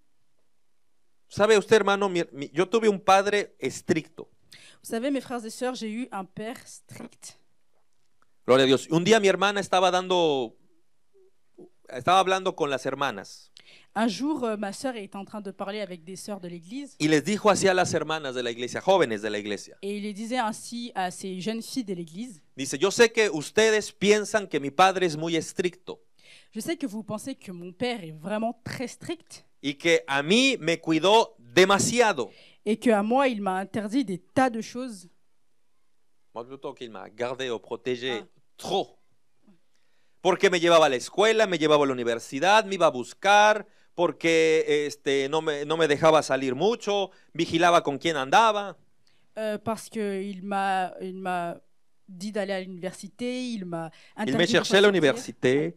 Sabe usted, hermano, yo tuve un padre estricto.
Vous savez, mes frères et sœurs, j'ai eu un père strict.
Gloria a Dios. Un día mi hermana estaba dando, estaba hablando con las hermanas.
Un jour, euh, ma sœur était en train de parler avec des sœurs de l'église.
Y les dijo así a las hermanas de la iglesia, jóvenes de la iglesia.
Et il les disait ainsi à ces jeunes filles de l'église.
Dice, yo sé que ustedes piensan que mi padre es muy estricto
Je sais que vous pensez que mon père est vraiment très strict
y que a mí me cuidó demasiado.
et que à moi, il m'a interdit des tas de choses.
Más plutôt qu'il m'a gardé ou protégé Ah. trop. Porque me llevaba a la escuela, me llevaba a la universidad, me iba a buscar, porque este, no, me, no me dejaba salir mucho, vigilaba con quién andaba.
Euh, parce me m'a dit d'aller à l'université, il m'a Il me cherchait à l'université.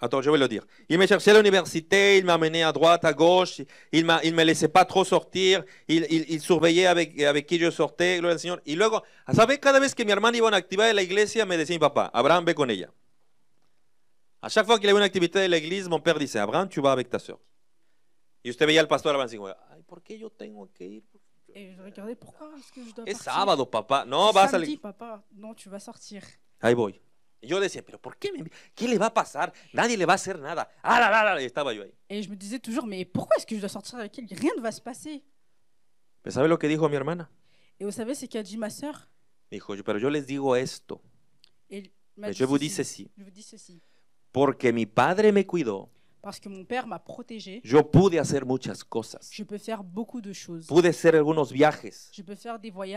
Attends, je vais le dire. Il me cherchait à l'université, il mené à droite, à gauche, il me laissait pas trop sortir, il, il, il surveillait avec, avec qui je sortais, gloria al Señor. Y luego, ¿sabes? Cada vez que mi hermana iba a activar la iglesia, me decía mi papá, Abraham, ve con ella. À chaque fois qu'il y avait une activité de l'église, mon père disait, Abraham, tu vas avec ta soeur. Et usted veía le pasteur Abraham y
pourquoi je tengo que ir? Et je regardais, pourquoi est-ce que je dois partir? Es sábado,
papa. Non, vas y
papa. Non, tu vas sortir.
Ahí voy. Et je disais, pero ¿por qué? Qu'est-ce qui va a Nadie le va faire nada. Ah là là là, et estaba yo ahí.
Et je me disais toujours, mais pourquoi est-ce que je dois sortir avec elle? Rien ne va se passer.
Mais savez lo que dijo mi hermana?
Et vous savez ce qu'a dit ma sœur?
Dijo, pero yo les digo esto.
Et, mais je vous dis ceci. Je vous dis ceci.
Porque mi padre me cuidó. Yo pude hacer muchas cosas. Pude hacer algunos viajes.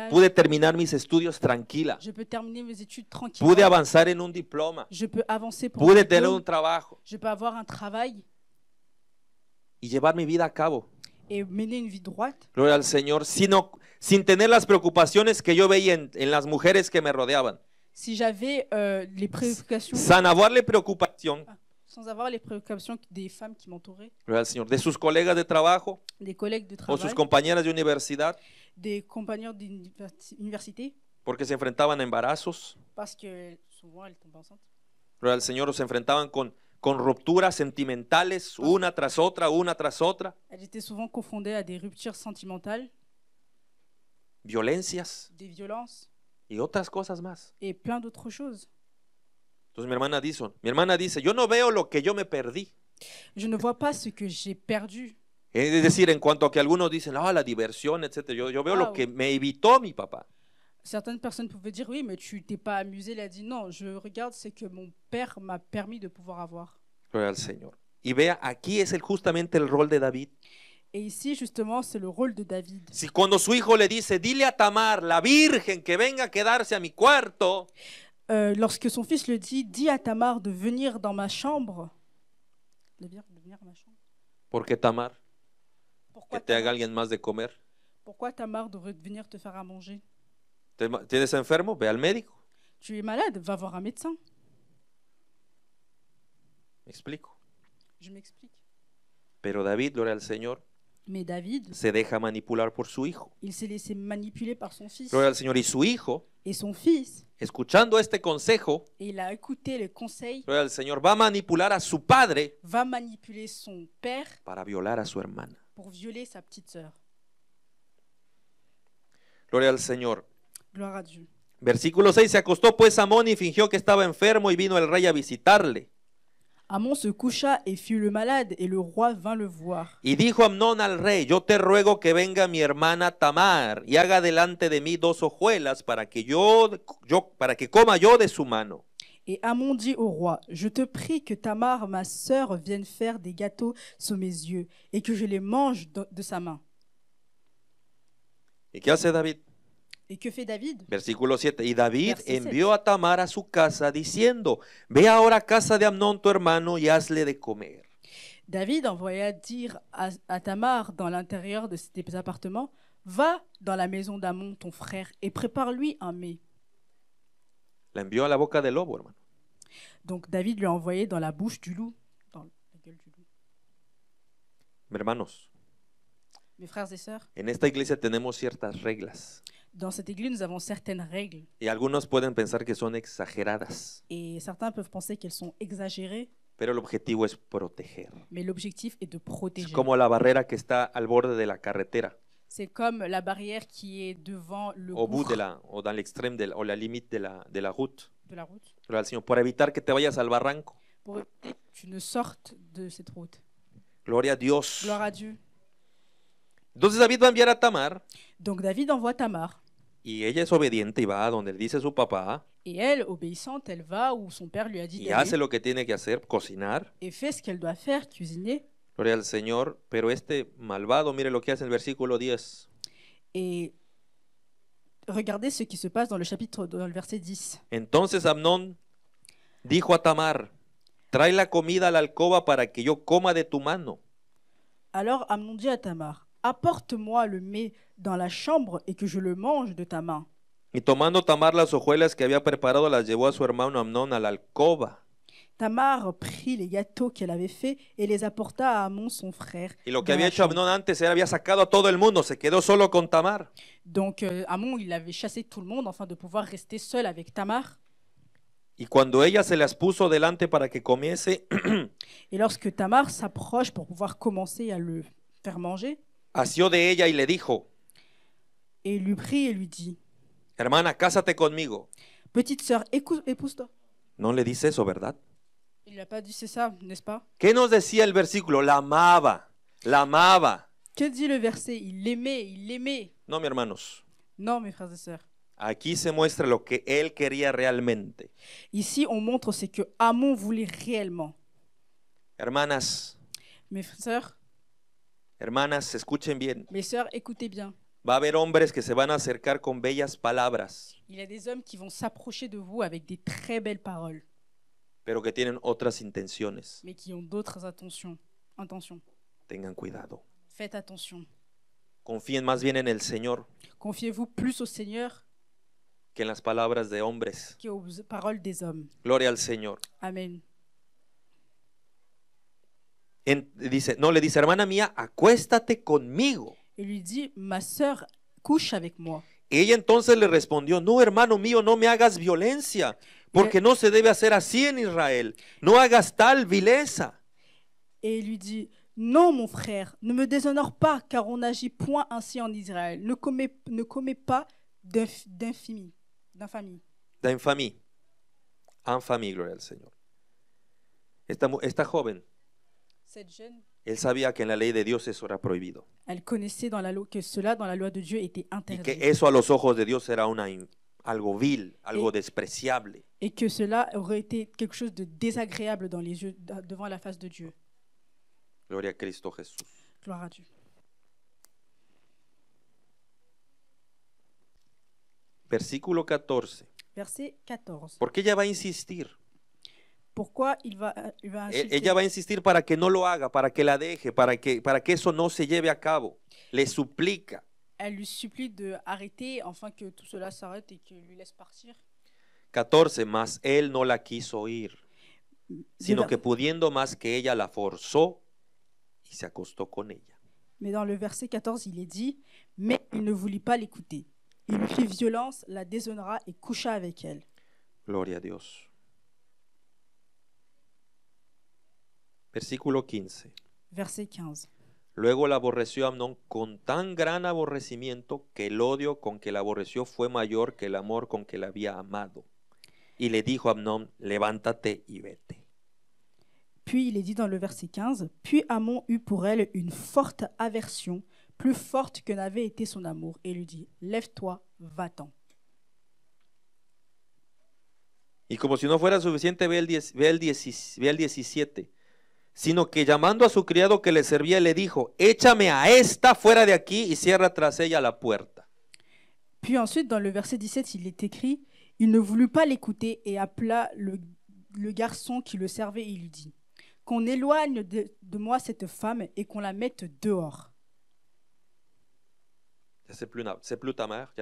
Pude terminar
mis estudios tranquila. Pude avanzar en un diploma.
Pude tener un
trabajo. Y llevar mi vida a cabo. Gloria al Señor, sino, sin tener las preocupaciones que yo veía en las mujeres que me rodeaban.
si j'avais euh, les préoccupations. Sans
avoir les préoccupations. Ah,
sans avoir les préoccupations des femmes qui m'entouraient.
De sus colegas de trabajo.
Des collègues de travail. O sus compañeras de
universidad.
Des compagnons d'université.
Porque se enfrentaban a embarazos.
Parce que souvent elles tombent enceintes.
Real Señor se enfrentaban con con rupturas sentimentales ah. una tras otra, una tras otra.
Elles étaient souvent confrontées à des ruptures sentimentales.
Violencias.
Des violences y otras cosas más. Et plein d'autres choses.
Entonces mi hermana dice, mi hermana dice, yo no veo lo que yo me perdí.
Je ne vois pas ce que j'ai perdu.
Es decir, en cuanto a que algunos dicen, ah, oh, la diversión, etc. Yo, yo veo Ah, lo que me evitó mi papá.
Certaines personnes pouvaient dire oui, mais tu t'es pas amusé. Elle a dit non, je regarde c'est que mon père m'a permis de pouvoir avoir.
Gloria al Señor. Y vea, aquí es el, justamente el rol de David.
Et ici, justement, c'est le rôle de David. Si
cuando su hijo le dice, dile a Tamar, la virgen, que venga a quedarse a mi cuarto.
Euh, lorsque son fils le dit, dis à Tamar de venir dans ma chambre. De venir,
de venir ma chambre. Porque Tamar? Pourquoi que te haga alguien más de comer.
Pourquoi Tamar devrait venir te faire à manger?
¿Tienes enfermo? Ve al médico.
Tu es malade, va voir un médecin. Explico. Je m'explique.
Pero David, gloria al Señor,
David se
deja manipular por su hijo.
al Señor.
Y su hijo, escuchando este consejo, Señor, va a manipular a su padre para violar a su hermana. Gloria al Señor. Versículo 6, se acostó pues Amón y fingió que estaba enfermo y vino el rey a visitarle.
Amon se coucha et fut le malade, et le roi vint le voir.
Y dijo Amnón al rey, yo te ruego que venga mi hermana Tamar y haga delante de mí dos hojuelas para que yo, yo para que coma yo de su mano.
Et Amon dit au roi, je te prie que Tamar, ma sœur, vienne faire des gâteaux sous mes yeux et que je les mange de, sa main.
Et que fait David?
Et que fait David?
Versículo 7. Y David envió a Tamar a su casa diciendo, ve ahora a casa de Amnon tu hermano y hazle de comer.
David envoya dire à, Tamar dans l'intérieur de ses appartements, va dans la maison d'Amon ton frère et prépare-lui un mets.
La envió a la boca del lobo, hermano.
Donc David lui a envoyé dans la bouche du loup. Dans la gueule du loup. Hermanos. Mes frères et sœurs.
En esta iglesia tenemos ciertas reglas.
Dans cette église, nous avons certaines règles.
Y algunos pueden pensar que son exageradas.
Et certains peuvent penser qu'elles sont exagérées.
Pero el objetivo es proteger.
Mais l'objectif est de protéger. Es como
la barrera que está al borde de la carretera.
C'est comme la barrière qui est devant le au bout de
la ou dans l'extrême de la, ou la limite de la de la route. De la route. Relación pour evitar que te vayas al barranco.
Pour éviter que tu ne sortes de cette route.
Gloria a Dios. Gloire à Dieu. Entonces David va a enviar Tamar.
Donc David envoie Tamar.
Y ella es obediente y va a donde dice su papá.
Et elle, obéissante, elle va où son père lui a dit. Y hace
lo que tiene que hacer, cocinar.
Et fait ce qu'elle doit faire, cuisiner.
Gloria al Señor. Pero este malvado, mire lo que hace el versículo 10.
Et regardez ce qui se passe dans le chapitre, dans le verset 10.
Entonces Amnón dijo a Tamar, trae la comida a la alcoba para que yo coma de tu mano.
Alors Amnon dit à Tamar, Apporte-moi le mets dans la chambre et que je le mange de ta main.
Y tomando Tamar las hojuelas que había preparado, las llevó a su hermano Amnon a la alcoba.
Tamar prit les gâteaux qu'elle avait faits et les apporta à Amnon, son frère.
Et lo que había hecho Amnón antes era había sacado a todo el mundo, se quedó solo con Tamar.
Donc euh, Amnon, il avait chassé tout le monde afin de pouvoir rester seul avec Tamar.
Y cuando ella se las puso delante para que comiese,
Et lorsque Tamar s'approche pour pouvoir commencer à le faire manger,
asió de ella y le dijo,
et lui prit et lui dit,
hermana, cásate conmigo.
Petite sœur, épouse-toi.
No le dice eso, ¿verdad?
Il n'a pas dit c'est ça, n'est-ce pas
¿Qué nos decía el versículo? La amaba, la amaba.
Que dit le verset Il l'aimait, il l'aimait.
No, mis hermanos,
No, mis frères et sœurs.
aquí se muestra lo que él quería realmente.
Ici, on montre ce que Amon voulait réellement.
Hermanas,
Mes frères et sœurs,
Hermanas, escuchen bien.
Mes sœurs, écoutez bien.
Va a haber hombres que se van a acercar con bellas palabras,
Il y a des hommes qui vont s'approcher de vous avec des très belles paroles,
pero que tienen otras intenciones.
mais qui ont d'autres intentions. Intentions.
Tengan cuidado.
Faites attention.
Confíen más bien en el Señor
Confiez-vous plus au Seigneur
que en las palabras de hombres.
aux paroles des hommes.
Gloria al Señor. Amén. en, dice, no, le dice, hermana mía, acuéstate conmigo.
Il lui dit, ma soeur couche avec moi.
Ella entonces le respondió, no, hermano mío, no me hagas violencia, porque no se debe hacer así en Israel. No hagas tal vileza.
Et lui dit, non, mon frère, ne me déshonore pas, car on n'agit point ainsi en Israël. Ne commets, ne commet pas d'infamie. D'infamie.
D'infamie. Infamie, gloria al Señor. Esta, esta joven cette jeune, elle savait que en la ley de Dieu eso era prohibido
elle connaissait dans la loi que cela, dans la loi de Dieu, était y et que
eso a los ojos de Dios era una algo vil, algo despreciable.
Et que cela aurait été quelque chose de désagréable dans les yeux, devant la face de Dieu.
Gloria a Cristo Jesús. Gloire à Dieu. Versículo 14.
Verset 14.
¿Por qué ella va a insistir?
Pourquoi il va, insister va insistir? E-, ella va
a pour que no le haga, para que la deje, para que, para que se lleve a cabo. Elle
lui supplie de arrêter, enfin que tout cela s'arrête et qu'il lui laisse partir.
14. Mas la quiso sino que pudiendo que ella la con ella.
Mais dans le verset 14, il est dit, mais il ne voulut pas l'écouter. Il lui fit violence, la déshonora et coucha avec elle.
Gloria a Dios. Versículo 15. Luego la aborreció Amnón con tan gran aborrecimiento que el odio con que la aborreció fue mayor que el amor con que la había amado. Y le dijo a Amnón, levántate y vete.
Puis il est dit dans le verset 15, Puis Amon eut pour elle une forte aversion, plus forte que n'avait été son amour, et lui dit, Lève-toi, va-t'en.
Y como si no fuera suficiente, ve el, 10, ve el, 17. sino que llamando a su criado que le le dijo, échame a esta fuera de aquí y cierra tras ella la puerta.
Puis ensuite, dans le verset 17, il est écrit, il ne voulut pas l'écouter et appela le, le, garçon qui le servait et lui dit, qu'on éloigne de, moi cette femme et qu'on la mette dehors.
C'est plus, plus ta Tamar,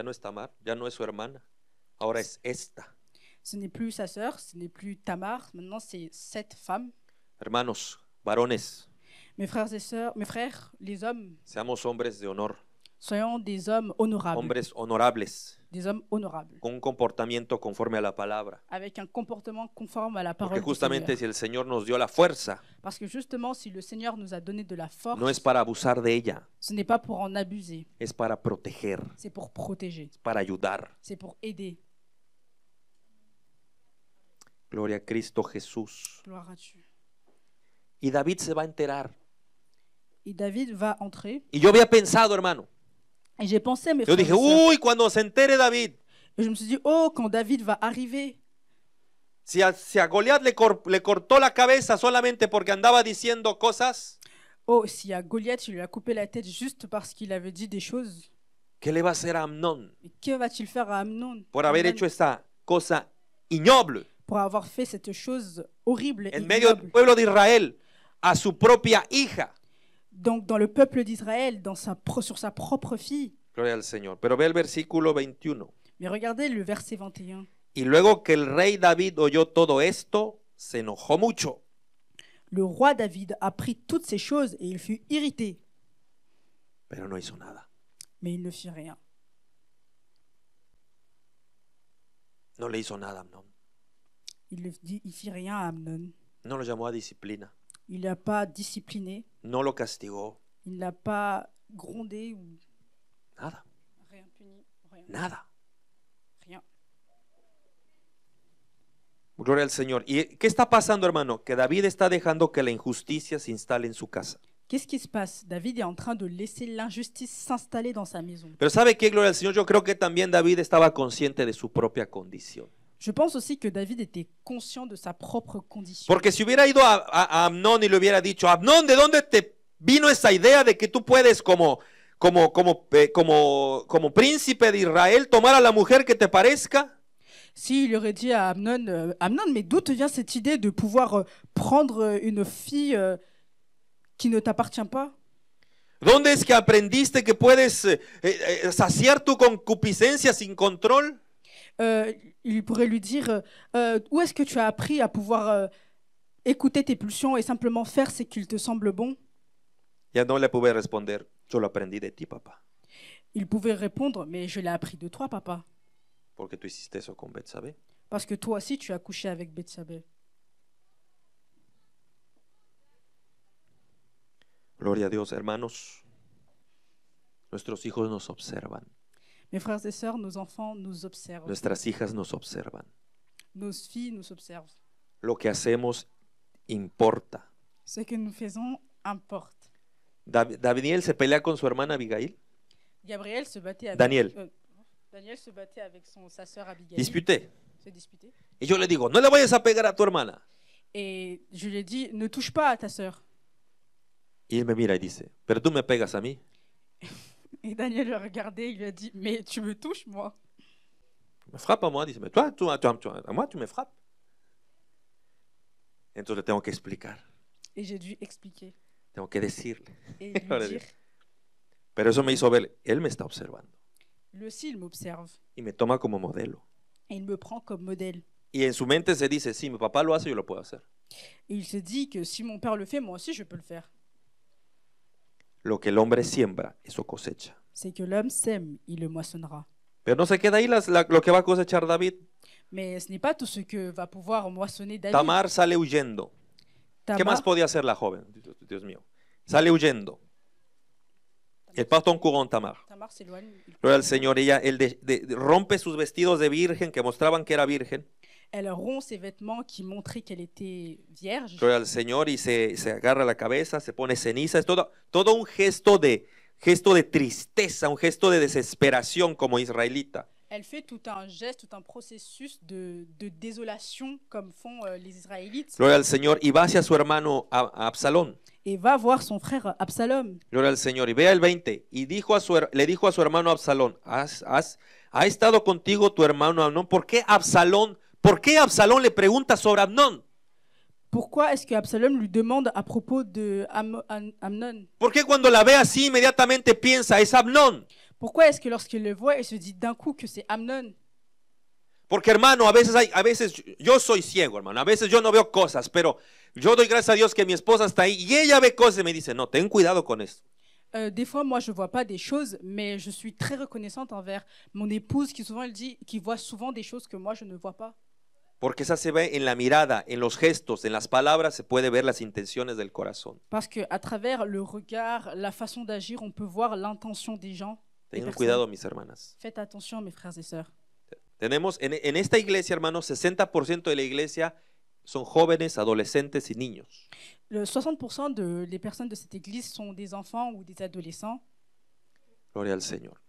esta.
Ce n'est plus sa sœur, ce n'est plus Tamar, maintenant c'est cette femme.
Hermanos, Varones.
Mes frères et sœurs, mes frères, les hommes.
Seamos hombres de honor.
Soyons des hommes honorables. Hombres honorables. Des hommes honorables.
Con un comportamiento conforme a la palabra.
Avec un comportement conforme à la parole. Porque justamente si
el Señor nos dio la fuerza.
Parce que justement si le Seigneur nous a donné de la force. No es
para abusar de ella.
Ce n'est pas pour en abuser.
Es para proteger. C'est
pour protéger. Es
para ayudar.
C'est pour aider.
Gloria a Cristo Jesús.
Gloire à Dieu.
Y David se va a enterar.
Y David va entrer.
Y yo había pensado, hermano.
Y j'ai pensé à mes Yo dije, uy,
cuando se entere David,
Et je me suis dit, oh, cuando David va a arriver,
si a, si a Goliat le, cor- le cortó la cabeza solamente porque andaba diciendo cosas,
oh, si a Goliat il lui a coupé la tête juste parce qu'il avait dit des choses,
¿qué le va a hacer a Amnon?
mais que va-t-il faire à Amnon por haber hecho
esta cosa ignoble
Por avoir fait cette chose horrible et ignoble. medio del pueblo de Israel? à su propia hija. Donc dans le peuple d'Israël, dans sa, sur sa propre fille.
Gloria al Señor. Pero ve el versículo 21.
Mais regardez le verset 21.
Y luego que el rey David oyó todo esto, se enojó
mucho. Le roi David apprit toutes ces choses et il fut irrité. Pero no hizo nada. Mais il ne fit rien.
No le hizo nada à Amnon.
Il ne fit rien à Amnon.
No lo llamó a disciplina.
pas discipliné.
No lo castigó.
Il l'a pas grondé nada. Nada. Rien.
Gloria al Señor. ¿Y qué está pasando, hermano? Que David está dejando que la injusticia se instale en su casa.
Qu'est-ce qui se passe David est en train de laisser l'injustice s'installer dans sa maison.
Pero sabe qué, gloria al Señor, yo creo que también David estaba consciente de su propia condición.
Je pense aussi que David était conscient de sa propre condition. que
si hubiera ido a, a, a Amnon y le hubiera dicho, Amnon, ¿de dónde te vino esa idea de que tú puedes como, como, como, eh, como, como príncipe de Israel tomar a la mujer que te
parezca? Si il aurait dit à Amnon, euh, Amnon, mais d'où te vient cette idée de pouvoir euh, prendre euh, une fille euh, qui ne t'appartient pas
est-ce que appris que puedes eh, eh, saciar tu concupiscencia sin contrôle
euh, il pourrait lui dire euh, euh, Où est-ce que tu as appris à pouvoir écouter tes pulsions et simplement faire ce qu'il te semble bon
Il le répondre de ti,
Il pouvait répondre Mais je l'ai appris de toi, papa, parce que toi aussi tu as couché avec Betsabé.
Gloria a Dios, hermanos. Nuestros hijos nos observan.
Mes frères et sœurs, nos enfants nous observent. Nuestras hijas
nos observan.
Nos filles nous observent.
Lo que hacemos importa.
Ce que nous faisons importe.
Daniel se pelea con su hermana Abigail.
Gabriel se battait avec Daniel. Euh, Daniel se battait avec son, sa sœur Abigail. Disputé. Se disputait.
Et je lui dis, ne la vayas pas pegar à tu hermana.
Et je lui ai dit, ne touche pas à ta sœur.
Et él me mira y dit, pero tú me pegas a mí.
Et Daniel le regardait, il lui a dit Mais tu me touches, moi
me Frappe à moi, dice Mais toi, toi, toi, toi à moi, tu me frappes. Entonces le tengo que expliquer.
Et j'ai dû expliquer.
Tengo que decirle.
Et lui dire.
Pero eso me hizo ver, él me está observando.
Lui aussi, il m'observe.
Y me toma como modelo.
Et il me prend comme modèle.
Y en su mente se dice, si mi papá lo hace, yo lo puedo hacer.
Et il se dit que si mon père le fait, moi aussi, je peux le faire.
Lo que el hombre siembra, eso cosecha. Pero no se queda ahí lo que va a cosechar David. Tamar sale huyendo. ¿Qué más podía hacer la joven? Dios- mío. Sale huyendo. El pastor en Tamar.
Tamar
Señor, ella rompe sus vestidos de virgen que mostraban que era virgen
rompe rompt ses vêtements qui montraient qu'elle était vierge.
Gloria al Señor y se, agarra la cabeza, se pone ceniza. Es todo, todo un gesto de, gesto de tristeza, un gesto de desesperación como israelita.
Ella fait tout un geste, tout un processus de, desolación como comme font los euh, les Gloria al Señor
y va hacia su hermano a, Absalón.
Et va voir son frère Absalom.
Gloria al Señor y vea el 20 y dijo a su, le dijo a su hermano Absalón, ha estado contigo tu hermano Absalón? ¿por qué Absalón ¿Por qué Absalón le pregunta sobre Amnón?
Pourquoi est-ce que Absalom lui demande à propos de Am- Am- Amnon
Pourquoi quand la ve así
inmediatamente
piensa es Amnon?
Pourquoi est-ce que lorsqu'il le voit, il se dit d'un coup que c'est Amnon
Porque hermano, a veces hay, a veces yo soy ciego, hermano. A veces yo no veo cosas, pero yo doy gracias a Dios que mi esposa está ahí y ella ve cosas y me dice, "No, ten cuidado con esto."
Euh, des fois, moi, je vois pas des choses, mais je suis très reconnaissante envers mon épouse qui souvent elle dit, qui voit souvent des choses que moi je ne vois pas.
Porque esa se ve en la mirada, en los gestos, en las palabras, se puede ver las intenciones del corazón.
Parce que à travers le regard, la façon d'agir, on peut voir l'intention des gens. Tengan cuidado,
mis hermanas.
Faites attention, mes frères et sœurs.
Tenemos en, en esta iglesia, hermanos, 60% de la iglesia son jóvenes, adolescentes y niños.
Le 60% de les personnes de cette église sont des enfants ou des adolescents.
Gloria al Señor.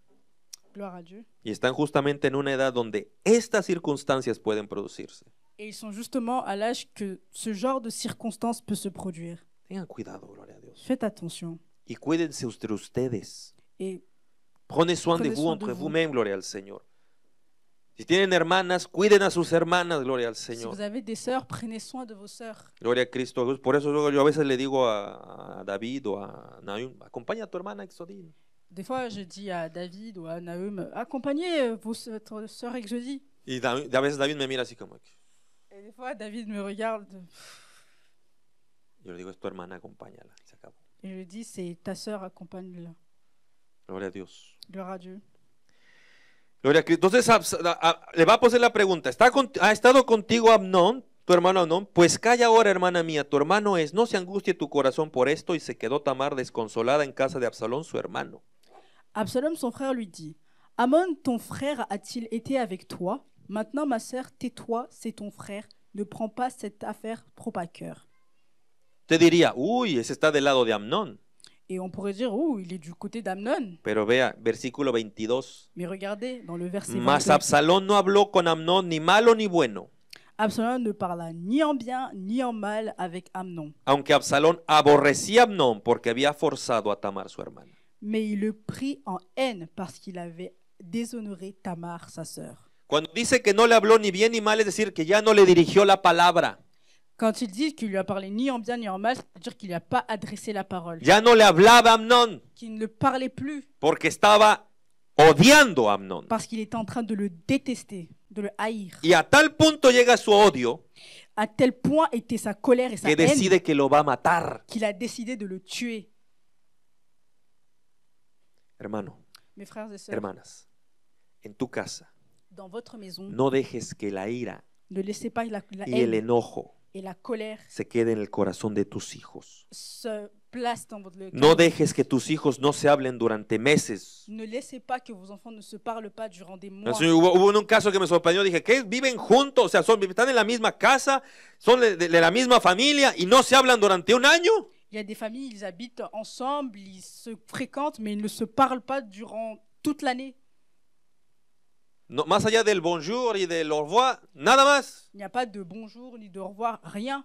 Y están justamente en una edad donde estas circunstancias pueden producirse.
Et ils sont justement à l'âge que ce genre de circonstances peut se produire. Tengan
cuidado, gloria a
Dios. Faites attention.
Y cuídense entre ustedes. Et Prenez soin de vous entre vous-même, gloria al Señor. Si tienen hermanas, cuiden a sus hermanas, gloria al si Señor. vous
avez des sœurs, prenez soin de vos sœurs.
Gloria a Cristo Por eso luego yo a veces le digo a David o a Naum, acompaña a tu hermana a
Exodín. Des fois, je dis à David ou à Nahum, accompagnez vos sœurs exodie.
Y a veces David me mira así como...
Et des fois, David me regarde.
Yo le digo, es tu hermana, acompáñala. Se acabó.
Et je lui dis, c'est ta accompagne
Gloria a Dios.
Gloria a
Cristo. Entonces le va a poner la pregunta, ¿ha estado contigo Abnón, tu hermano Abnón? Pues calla ahora, hermana mía, tu hermano es, no se angustie tu corazón por esto, y se quedó Tamar desconsolada en casa de Absalón, su hermano.
Absalom, son frère, lui dit Amon, ton frère a-t-il été avec toi Maintenant, ma sœur, tais-toi, c'est ton frère. Ne prends pas cette affaire trop à cœur.
Tu diría, uy, ese está del lado de Amnon.
Et on pourrait dire, oh, il est du côté d'Amnon.
Pero vea, versículo 22.
Mais regardez, dans le verset Mas
22, no habló con Amnon ni malo ni bueno.
Absalom ne parla ni en bien ni en mal avec Amnon.
Aunque Absalom aborrecía Amnon parce porque había forzado a Tamar su hermana
mais il le prit en haine parce qu'il avait déshonoré Tamar, sa sœur.
que ni bien que le dirigió la palabra.
Quand il dit qu'il lui a parlé ni en bien ni en mal, c'est-à-dire qu'il lui a pas adressé la parole, Ya
qu'il
ne le parlait plus porque parce qu'il était en train de le détester, de le haïr.
Y a tal punto llega
À tel point était sa colère et sa que
haine matar.
qu'il a décidé de le tuer. Hermano, hermanas,
en tu casa, no dejes que la ira
y el
enojo se quede en el corazón de tus hijos. No dejes que tus hijos no se hablen durante meses.
hubo,
un caso que me sorprendió, dije, ¿qué? Viven juntos, o sea, están en la misma casa, son de, de la misma familia y no se hablan durante un año.
il y a des familles, ils habitent ensemble, ils se fréquentent, mais ils ne se parlent pas durant toute l'année.
No, más allá del bonjour y del au revoir, nada más.
Il n'y a pas de bonjour ni de au revoir, rien.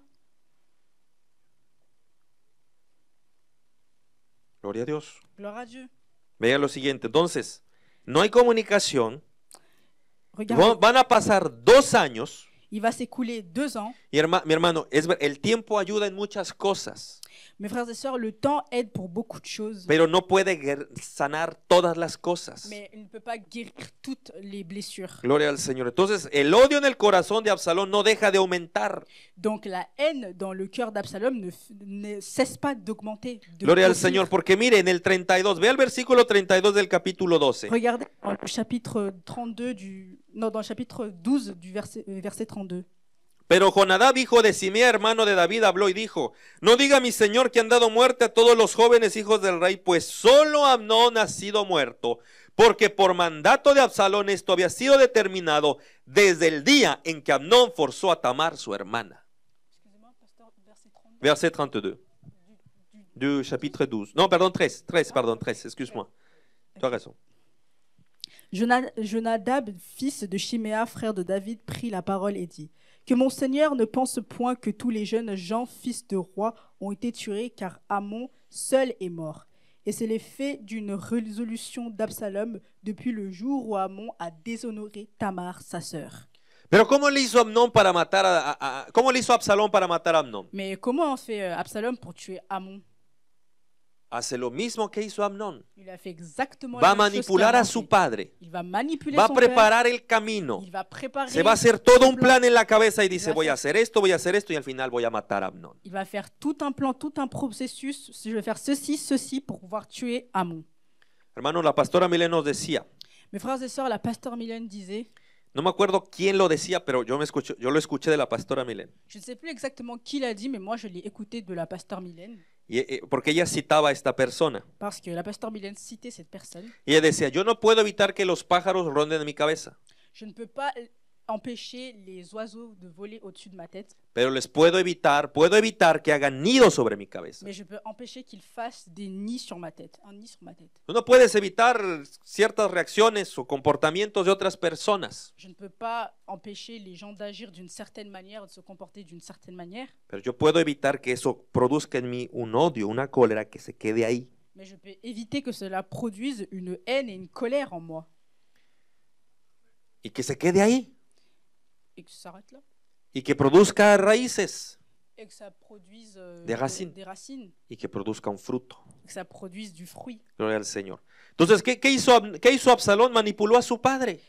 Gloria a Dios. Gloria a Dieu.
Vean lo siguiente, entonces, no hay comunicación. Regardez. Van a pasar dos años.
Il va s'écouler deux ans.
Mi, mi hermano, es, el tiempo ayuda en muchas cosas.
Mes frères et sœurs, le temps aide pour beaucoup de choses.
Pero no puede sanar todas las cosas.
Mais il ne peut pas guérir toutes les blessures.
Gloria al Señor. Entonces, el odio en el corazón de Absalón no deja de aumentar.
Donc la haine dans le cœur d'Absalom ne, ne cesse pas d'augmenter. Gloria al Señor.
Porque mire, en el 32, ve el versículo 32 del capítulo 12.
Regardez dans le chapitre 32 du non dans le chapitre 12 du verset, euh, verset 32.
Pero Jonadab, hijo de Simea, hermano de David, habló y dijo, no diga mi señor que han dado muerte a todos los jóvenes hijos del rey, pues solo Amnón ha sido muerto, porque por mandato de Absalón esto había sido determinado desde el día en que Amnón forzó a Tamar, su hermana. Verset 32. Du chapitre 12. no perdón 13. perdón, pardon, 13, excuse-moi. Tu as
Jonadab, fils de Simea, frère de David, prit la parole y dijo, que mon Seigneur ne pense point que tous les jeunes gens, fils de roi, ont été tués, car Amon seul est mort. Et c'est l'effet d'une résolution d'Absalom depuis le jour où Amon a déshonoré Tamar, sa sœur.
Pero ¿cómo hizo para
Mais comment fait euh, Absalom pour tuer Amon
hace lo mismo que hizo Amnón.
Il a fait exactement Va a manipular a su padre. Il va, manipuler va a preparar père. el
camino. Il
va Se va a hacer
todo un plan, plan en la cabeza y dice, faire... voy a hacer esto, voy a hacer esto, y al final voy a matar a Amnón.
Il va faire tout un plan, tout un processus. Je vais faire ceci, ceci pour pouvoir tuer Amon.
Hermano, la pastora Milen nos decía.
Mes frères et sœurs, la pasteur Milen disait.
No me acuerdo quién lo decía, pero yo, me escucho, yo lo escuché de la pastora Milen.
Je ne sais plus exactement qui l'a dit, mais moi je l'ai écouté de la pasteur Milen.
Eh, porque ella citaba a esta persona. Y ella decía, yo no puedo evitar que los pájaros ronden en mi cabeza.
empêcher les oiseaux de voler au-dessus de ma tête.
Pero les puedo evitar, puedo evitar que hagan nidos sobre mi cabeza.
Mais je peux empêcher qu'ils fassent des nids sur ma tête, un nid sur ma tête.
Tú no puedes evitar ciertas reacciones o comportamientos de otras personas. Je
ne peux pas empêcher les gens d'agir d'une certaine manière, de se comporter d'une certaine manière.
Pero yo puedo evitar que eso produzca en mí un odio, una cólera que se quede ahí.
Mais je peux éviter que cela produise une haine et une colère en moi.
Y que se quede ahí. Y que produzca raíces.
Euh, de racines.
Y que produzca un fruto. Gloria al Señor. Entonces, ¿qué, hizo, ¿qué hizo Absalón? Manipuló a su padre.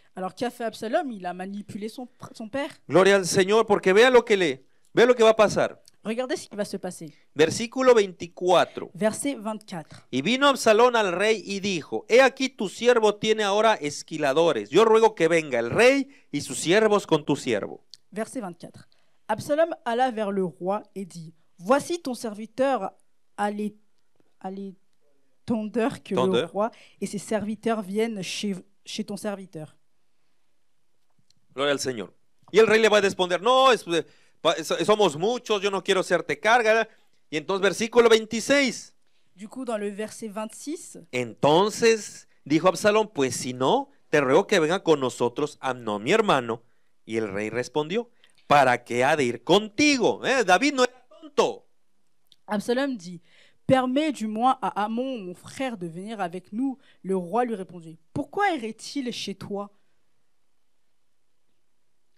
Gloria al Señor, porque vea lo que le, vea lo que va a pasar.
Regardez ce qui va se passer.
Versículo 24. Verset 24. Y vino Absalón al rey y dijo, He aquí tu siervo tiene ahora esquiladores. Yo ruego que venga el rey y sus siervos con tu siervo.
Verset 24. Absalom alla vers le roi et dit, Voici ton serviteur a les, a que le roi et ses serviteurs viennent chez, chez ton serviteur.
Gloria al Señor. Y el rey le va a responder, no, es, somos muchos, yo no quiero hacerte carga. Y entonces versículo 26.
Du coup, dans le verset 26.
Entonces dijo Absalón, pues si no, te ruego que venga con nosotros Amnón, mi hermano. Y el rey respondió, ¿para qué ha de ir contigo? Eh, David no era tonto.
Absalom dit, Permets du moins à Amon, mon frère, de venir avec nous. Le roi lui répondit, Pourquoi irait-il chez toi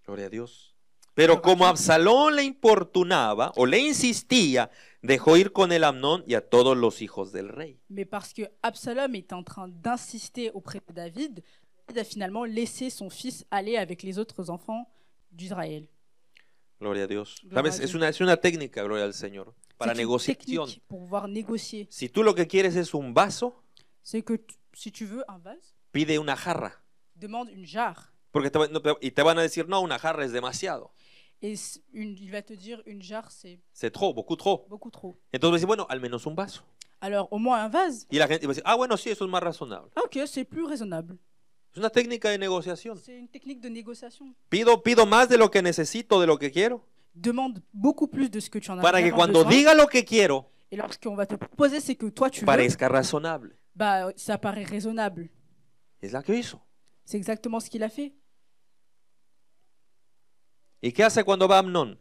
Gloria a Dios. Pero como Absalón le importunaba o le insistía, dejó ir con el Amnón y a todos los hijos del rey.
Mais parce que Absalom est en train d'insister auprès de David, David a finalement laissé son fils aller avec les autres enfants d'Israël.
Gloria a Dios. ¿Sabes? Es, una, es una técnica, gloria al Señor, para negociación.
Pour pouvoir négocier.
Si tú lo que quieres es un vaso,
c'est que si tu veux
pide una jarra.
Demande une jarre.
Porque te, y te van a decir, no, una jarra es demasiado.
Et une, il va te dire une jarre, c'est.
C'est trop, beaucoup trop. Beaucoup trop. Et Entonces dice, bueno, al menos un vase.
Alors, au moins un vase.
Il la gente va a ah, bueno, si, eso es más raisonnable.
Ah, ok, c'est plus raisonnable.
C'est une technique de négociation.
C'est une technique de négociation.
Pido, pido más de lo que necesito, de lo que quiero.
Demande beaucoup plus de ce que tu en as Para que cuando besoin, diga lo que quiero. Et lorsqu'on va te proposer c'est que toi tu veux. raisonnable. Bah, ça paraît raisonnable. Es la que C'est exactement ce qu'il a fait.
¿Y qué hace cuando va Amnón?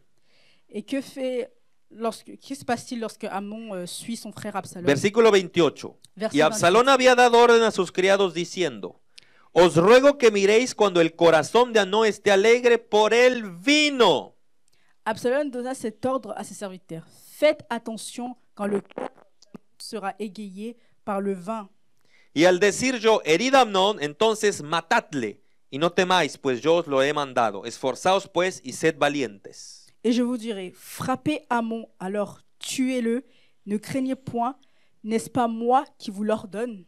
Et que fait lorsque se passe-t-il lorsque euh, suit son frère Absalom? Versículo
28. Y Absalón había dado orden a sus criados diciendo, Os ruego que miréis cuando el corazón de Amnon esté alegre por el vino.
Absalom donna cet ordre a ses serviteurs. Faites attention quand le cœur sera égayé par le vin.
Y al decir yo, herida a entonces matadle. Y no temáis, pues yo os lo he mandado. Esforzaos, pues, y sed valientes.
Et je vous dirai, frappez Amon, alors tuez-le, ne craignez point, n'est-ce pas moi qui vous l'ordonne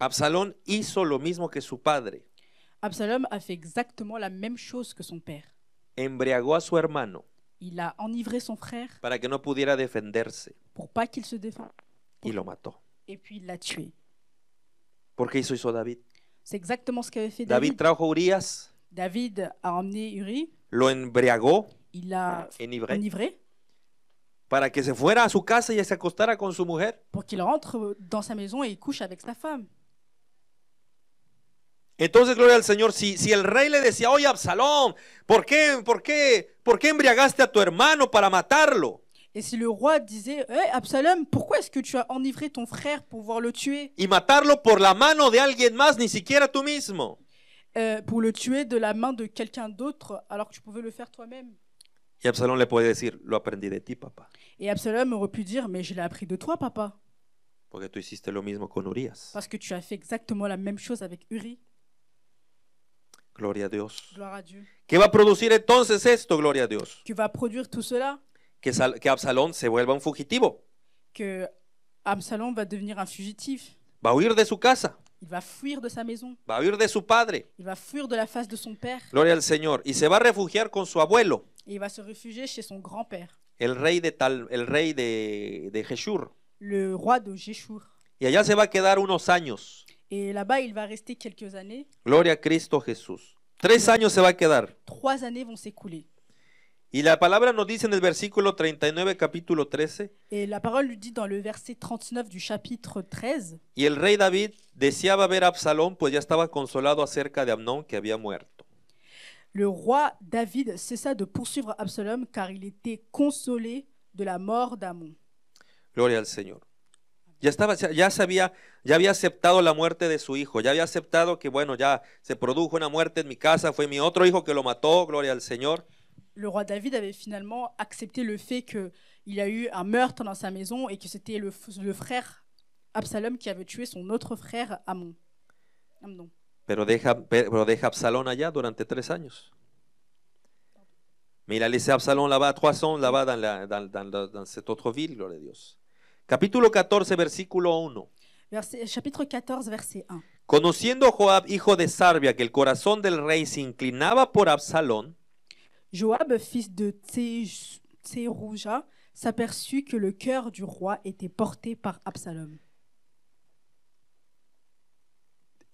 Absalom hizo lo mismo que su padre.
Absalom a fait exactement la même chose que son père.
Embriagó a su hermano
Il a enivré son frère
para que no pudiera defenderse
pour pas qu'il se défende y lo mató. et puis il l'a tué.
Porque eso hizo David.
C'est exactement ce qu'avait fait David. David
trajo a Urias,
David a emmené Uri,
lo embriagó, y l'a enivré, para que se fuera a su casa y se acostara con su mujer.
pour qu'il rentre dans sa maison et il couche avec sa femme.
Entonces, gloria al Señor, si, si el rey le decía, oye Absalón, ¿por qué, por, qué, ¿por qué embriagaste a tu hermano para matarlo?
Et si le roi disait, eh, Absalom, pourquoi est-ce que tu as enivré ton frère pour pouvoir le tuer
Y matarlo por la mano de alguien más, ni siquiera tú mismo.
Euh, pour le tuer de la main de quelqu'un d'autre, alors que tu pouvais le faire toi-même. Absalom de Et Absalom aurait pu dire, mais je l'ai appris de toi, papa.
Parce
que tu as fait exactement la même chose avec Uri.
Gloria a à Dieu. va a producir gloria a
Que va produire tout cela
que, que Absalom se vuelva un fugitivo.
Que Absalom va devenir un fugitif.
Va huir de su casa.
Il va fuir de sa maison.
Va huir de su padre.
Il va fuir de la face de son père.
Gloria al Señor. Y se va a refugiar con su abuelo.
Et il va se réfugier chez son grand-père.
El rey de tal, el rey de, de Jeshur.
Le roi de Jeshur.
Y allá se va a quedar unos años.
Et là-bas, il va rester quelques années.
Gloria a Cristo Jesús. Tres años se va a quedar.
Trois années vont s'écouler.
Y la palabra nos dice en el versículo 39, capítulo 13.
Et la parole dit dans le verset 39 du chapitre 13.
Y el rey David deseaba ver a Absalón, pues ya estaba consolado acerca de Amnón que había muerto.
Le roi David cessa de poursuivre Absalom car il était consolé de la mort d'Amon.
Gloria al Señor. Ya estaba, ya sabía, ya había aceptado la muerte de su hijo, ya había aceptado que bueno, ya se produjo una muerte en mi casa, fue mi otro hijo que lo mató, gloria al Señor.
le roi David avait finalement accepté le fait qu'il y a eu un meurtre dans sa maison et que c'était le, frère Absalom qui avait tué son autre frère Amon. Amnon.
Pero deja, pero deja Absalom allá durante tres años. Mais il a laissé Absalom là-bas trois ans, là-bas dans, cette autre ville, gloire à Dieu. Capítulo 14, versículo
1. chapitre 14, verset 1.
Conociendo Joab, hijo de Sarbia, que le corazón del rey se inclinaba por
Joab, fils de Tserouja, s'aperçut que le cœur du roi était porté par Absalom.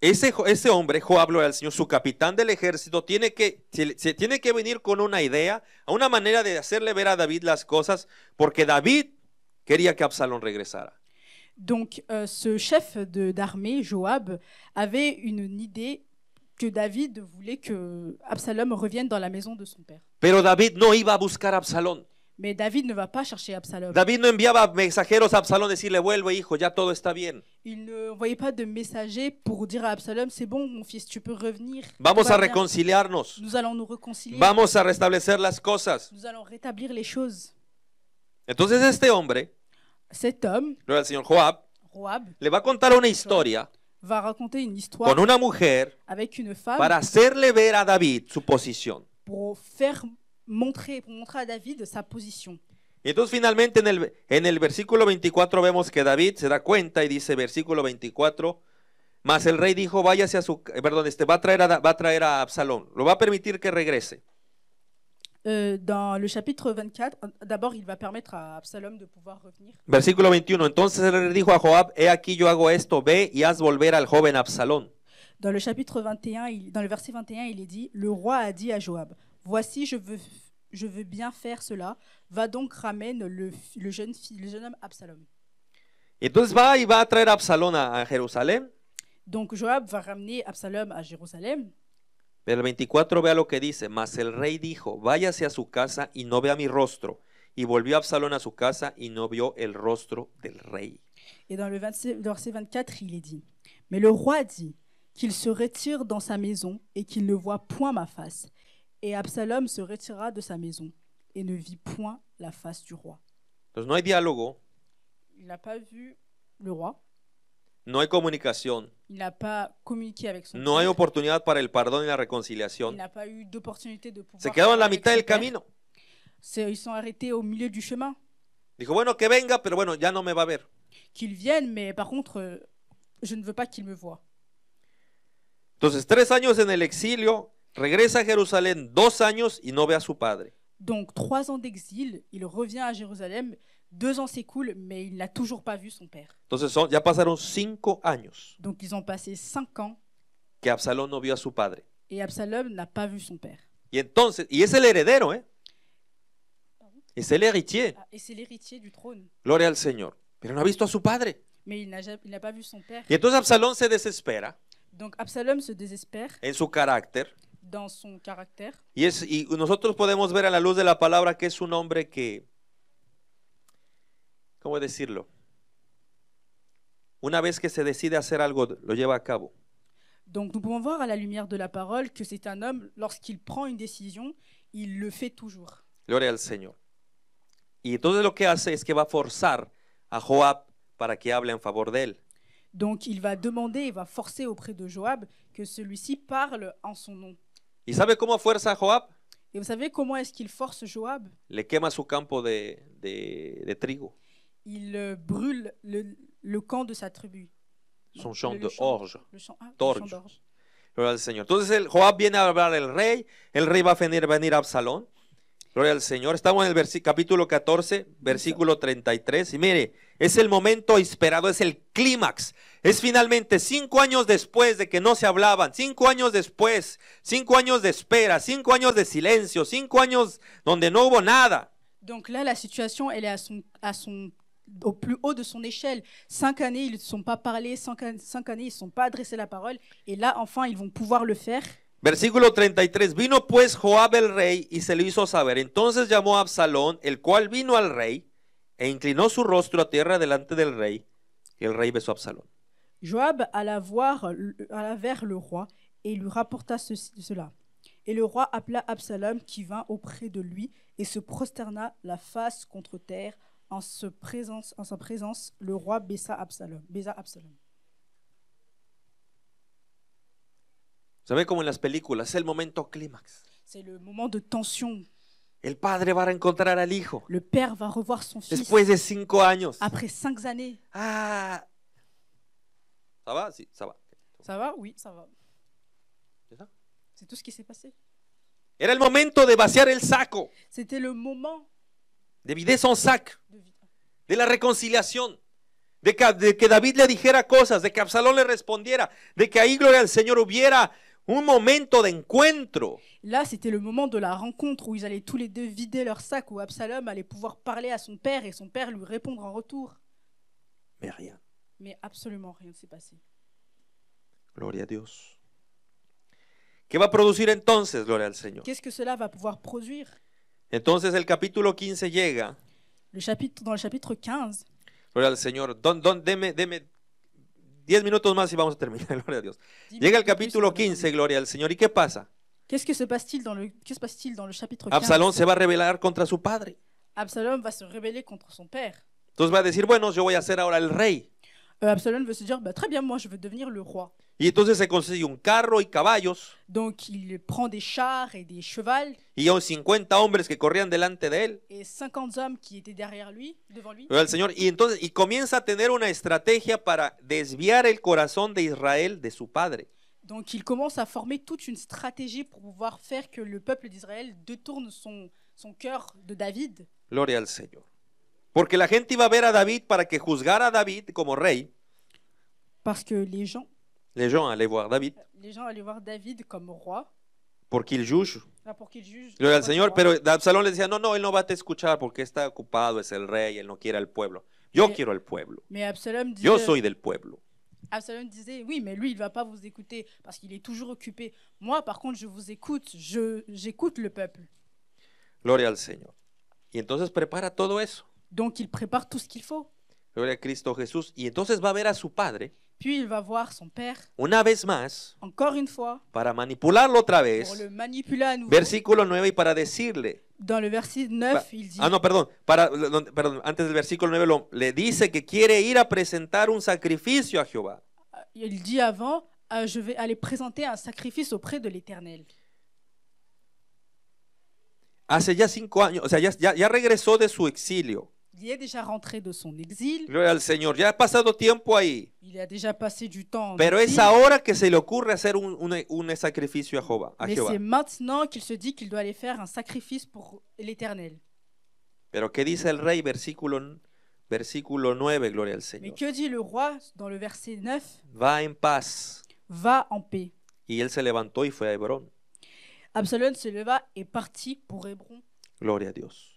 Ese, ese hombre, Joab, al Señor, su capitán del ejército, tiene que, se tiene que venir con una idea, a una manera de hacerle ver a David las cosas, porque David quería que Absalom regresara.
Donc, euh, ce chef d'armée, Joab, avait une idée que David voulait que Absalom revienne dans la maison de son père.
Pero David no iba a buscar
Mais David ne va pas chercher Absalom. David
no enviaba mensajeros a Absalón decirle vuelve hijo, ya todo está bien.
Il ne envoyait pas de messager pour dire à Absalom c'est bon mon fils, tu peux revenir. Vamos a reconciliarnos. Nous allons nous réconcilier. Vamos
a restablecer las cosas.
Nous allons rétablir les choses.
Entonces este hombre,
cet homme,
le señor Joab, Joab le va a contar una historia.
va una historia con una mujer para
hacerle ver a David su posición.
pour faire David
Y entonces finalmente en el, en el versículo 24 vemos que David se da cuenta y dice versículo 24, mas el rey dijo, váyase a su, eh, perdón, este, va a traer va a traer a Absalón, lo va a permitir que regrese.
Euh, dans le chapitre 24, euh, d'abord, il va permettre à Absalom de pouvoir revenir.
Versículo 21. Entonces él dijo a Joab, he aquí yo hago esto, ve y haz volver al joven Absalón.
Dans le chapitre 21, il, dans le verset 21, il est dit, le roi a dit à Joab, voici, je veux, je veux bien faire cela, va donc ramène le, le jeune, le jeune homme Absalom.
Et entonces va y va a traer a Absalón a, a Jérusalem.
Donc Joab va ramener Absalom à Jérusalem.
Pero el 24 vea lo que dice, mas el rey dijo, váyase a su casa y no vea mi rostro. Y volvió absalom a su casa y no vio el rostro del rey.
Et dans le verset 24, il est dit, mais le roi dit qu'il se retire dans sa maison et qu'il ne voit point ma face. Et Absalom se retira de sa maison et ne vit point la face du roi.
Entonces no
Il n'a pas vu le roi.
No hay comunicación.
Il pas No hay
oportunidad para el perdón y la reconciliación. Se quedó en la mitad del camino.
Ils sont arrêtés au milieu du chemin.
Dijo, bueno, que venga, pero bueno, ya no me va a ver.
qu'il viennent, mais par contre, euh, je ne veux pas qu'il me voient.
Entonces, tres años en el exilio, regresa a Jerusalén dos años y no ve a su padre.
Donc, trois ans d'exil, il revient à Jérusalem, deux ans s'écoulent, mais il n'a toujours pas vu son père.
Entonces ya pasaron cinco años que Absalón no vio a su padre. Absalom Y entonces, y es el heredero, ¿eh? Es el ah, héritier. Gloria al Señor. Pero no ha visto a su padre.
Y entonces
Absalón se desespera en su carácter. y nosotros podemos ver a la luz de la palabra que es un hombre que, ¿cómo decirlo? Una vez que se decide hacer algo, lo lleva a cabo.
Donc nous pouvons voir à la lumière de la parole que c'est un homme, lorsqu'il prend une décision, il le fait toujours.
Gloria al Señor. Y entonces lo que hace es que va a forzar a Joab para que hable en favor de
él. Donc il va demander et va forcer auprès de Joab que celui-ci parle en son nom.
¿Y sabe cómo fuerza a Joab?
Et vous savez comment est-ce qu'il force Joab
Le quema su campo de, de- de trigo.
Il euh, brûle le- le camp de sa tribu.
Son chant de orge. Ah,
Gloria
al Señor. Entonces el, Joab viene a hablar al rey, el rey va a venir, venir a Absalón. Gloria al Señor. Estamos en el capítulo 14, versículo 33. Y mire, es el momento esperado, es el clímax. Es finalmente cinco años después de que no se hablaban, cinco años después, cinco años de espera, cinco años de silencio, cinco años donde no hubo nada.
Donc la situation, elle est à son, au plus haut de son échelle. Cinq années, ils ne sont pas parlés, cinq, années, ils ne sont pas adressés la parole. Et là, enfin, ils vont pouvoir le faire.
Versículo 33. Vino pues Joab el rey y se lo hizo saber. Entonces llamó Absalón, el cual vino al rey e inclinó su rostro a tierra delante del rey. Y el rey besó Absalón.
Joab alla voir, alla vers le roi et lui rapporta ceci, cela. Et le roi appela Absalom qui vint auprès de lui et se prosterna la face contre terre en, se présence, en sa présence, le roi Bessa Absalom. Baisa Absalom.
¿Sabe comme en las películas? c'est le moment climax.
C'est le moment de tension.
El padre va a encontrar al hijo. Le
père va revoir son fils. Después de
cinco años. Après
cinq années. Ah.
Ça va? si, ça va.
Ça va? Oui, ça va. C'est ça? C'est tout ce qui s'est passé.
Era el momento de vaciar el saco.
C'était le moment
de vider son sac, de la reconciliación, de que, de que David le dijera cosas, de que Absalón le respondiera, de que ahí, gloria al Señor, hubiera un momento de encuentro.
Là, c'était le moment de la rencontre où ils allaient tous les deux vider leur sac, où Absalom allait pouvoir parler à son père et son père lui répondre en retour. Mais rien. Mais absolument rien ne s'est passé.
Gloria à dieu Que va producir entonces, gloria al Señor?
Qu'est-ce que cela va pouvoir produire
Entonces el capítulo 15 llega.
Le chapitre, dans le chapitre 15.
Gloria al Señor. Don, don, deme, deme 10 minutos más y vamos a terminar. Gloria a Dios. Llega el capítulo 15, gloria al Señor. ¿Y qué pasa?
Qu'est-ce se passe-t-il dans, le, se passe dans le chapitre 15 Absalón se va a
rebelar contra su padre.
Absalom va se rebeller contre son père.
Entonces va a decir, bueno, yo voy a ser ahora el rey.
Euh, Absalón Absalom veut se dire, bah, très bien, moi je veux devenir le roi.
Y entonces se consigue un carro y caballos.
Donc il prend des chars et des chevals.
Y 50 hombres que corrían delante de él.
Et 50 hommes qui étaient derrière lui, devant lui. El
Señor y entonces y comienza a tener una estrategia para desviar el corazón de Israel de su padre.
Donc il commence à former toute une stratégie pour pouvoir faire que le peuple d'Israël détourne son son cœur de David.
Gloria al Señor. Porque la gente iba a ver a David para que juzgara a David como rey.
Parce que les gens
Les gens allaient voir David
Les gens allaient voir David comme roi.
Pour qu'il juge.
Ah, pour qu'il juge. Le
al Señor, Mais Absalom le decía, non, no, él no va a te escuchar porque está ocupado, es le rey, él no quiere pas le peuple. Je veux le peuple.
Mais Absalom disait, Yo soy del pueblo. Absalom disait, oui, mais lui, il ne va pas vous écouter parce qu'il est toujours occupé. Moi, par contre, je vous écoute, j'écoute le peuple.
Gloria al Señor. Et entonces prepara todo eso. Donc il prépare tout ce qu'il faut. Gloria Cristo Jesús. Y il va a ver a su
Puis il va voir son père.
Una vez más.
Encore une fois.
Para manipularlo otra vez. Pour
le manipuler à nouveau.
Versículo 9 y para decirle.
Dans le verset 9, pa il dit. Ah
no, perdón, para, perdón, antes del versículo 9 lo, le dice que quiere ir a presentar un sacrificio a Jehová.
Il dit avant, euh, je vais aller présenter un sacrifice auprès de l'Éternel.
Hace ya cinco años, o sea, ya, ya regresó de su exilio.
Il est déjà rentré de son exil.
Gloria al Señor, ya ha pasado tiempo ahí.
Il a déjà passé du temps. En Pero es exil,
ahora que se le ocurre hacer un, un- un sacrificio a Jehová. a mais c'est
maintenant qu'il se dit qu'il doit aller faire un sacrifice pour l'Éternel.
Pero ¿qué dice el rey? Versículo, versículo 9, gloria al Mais Señor.
que dit le roi dans le verset 9
Va en paz.
Va en paix.
Y él se levantó y fue a Hebrón.
Absalom se leva et partit pour Hébron.
Gloria a Dios.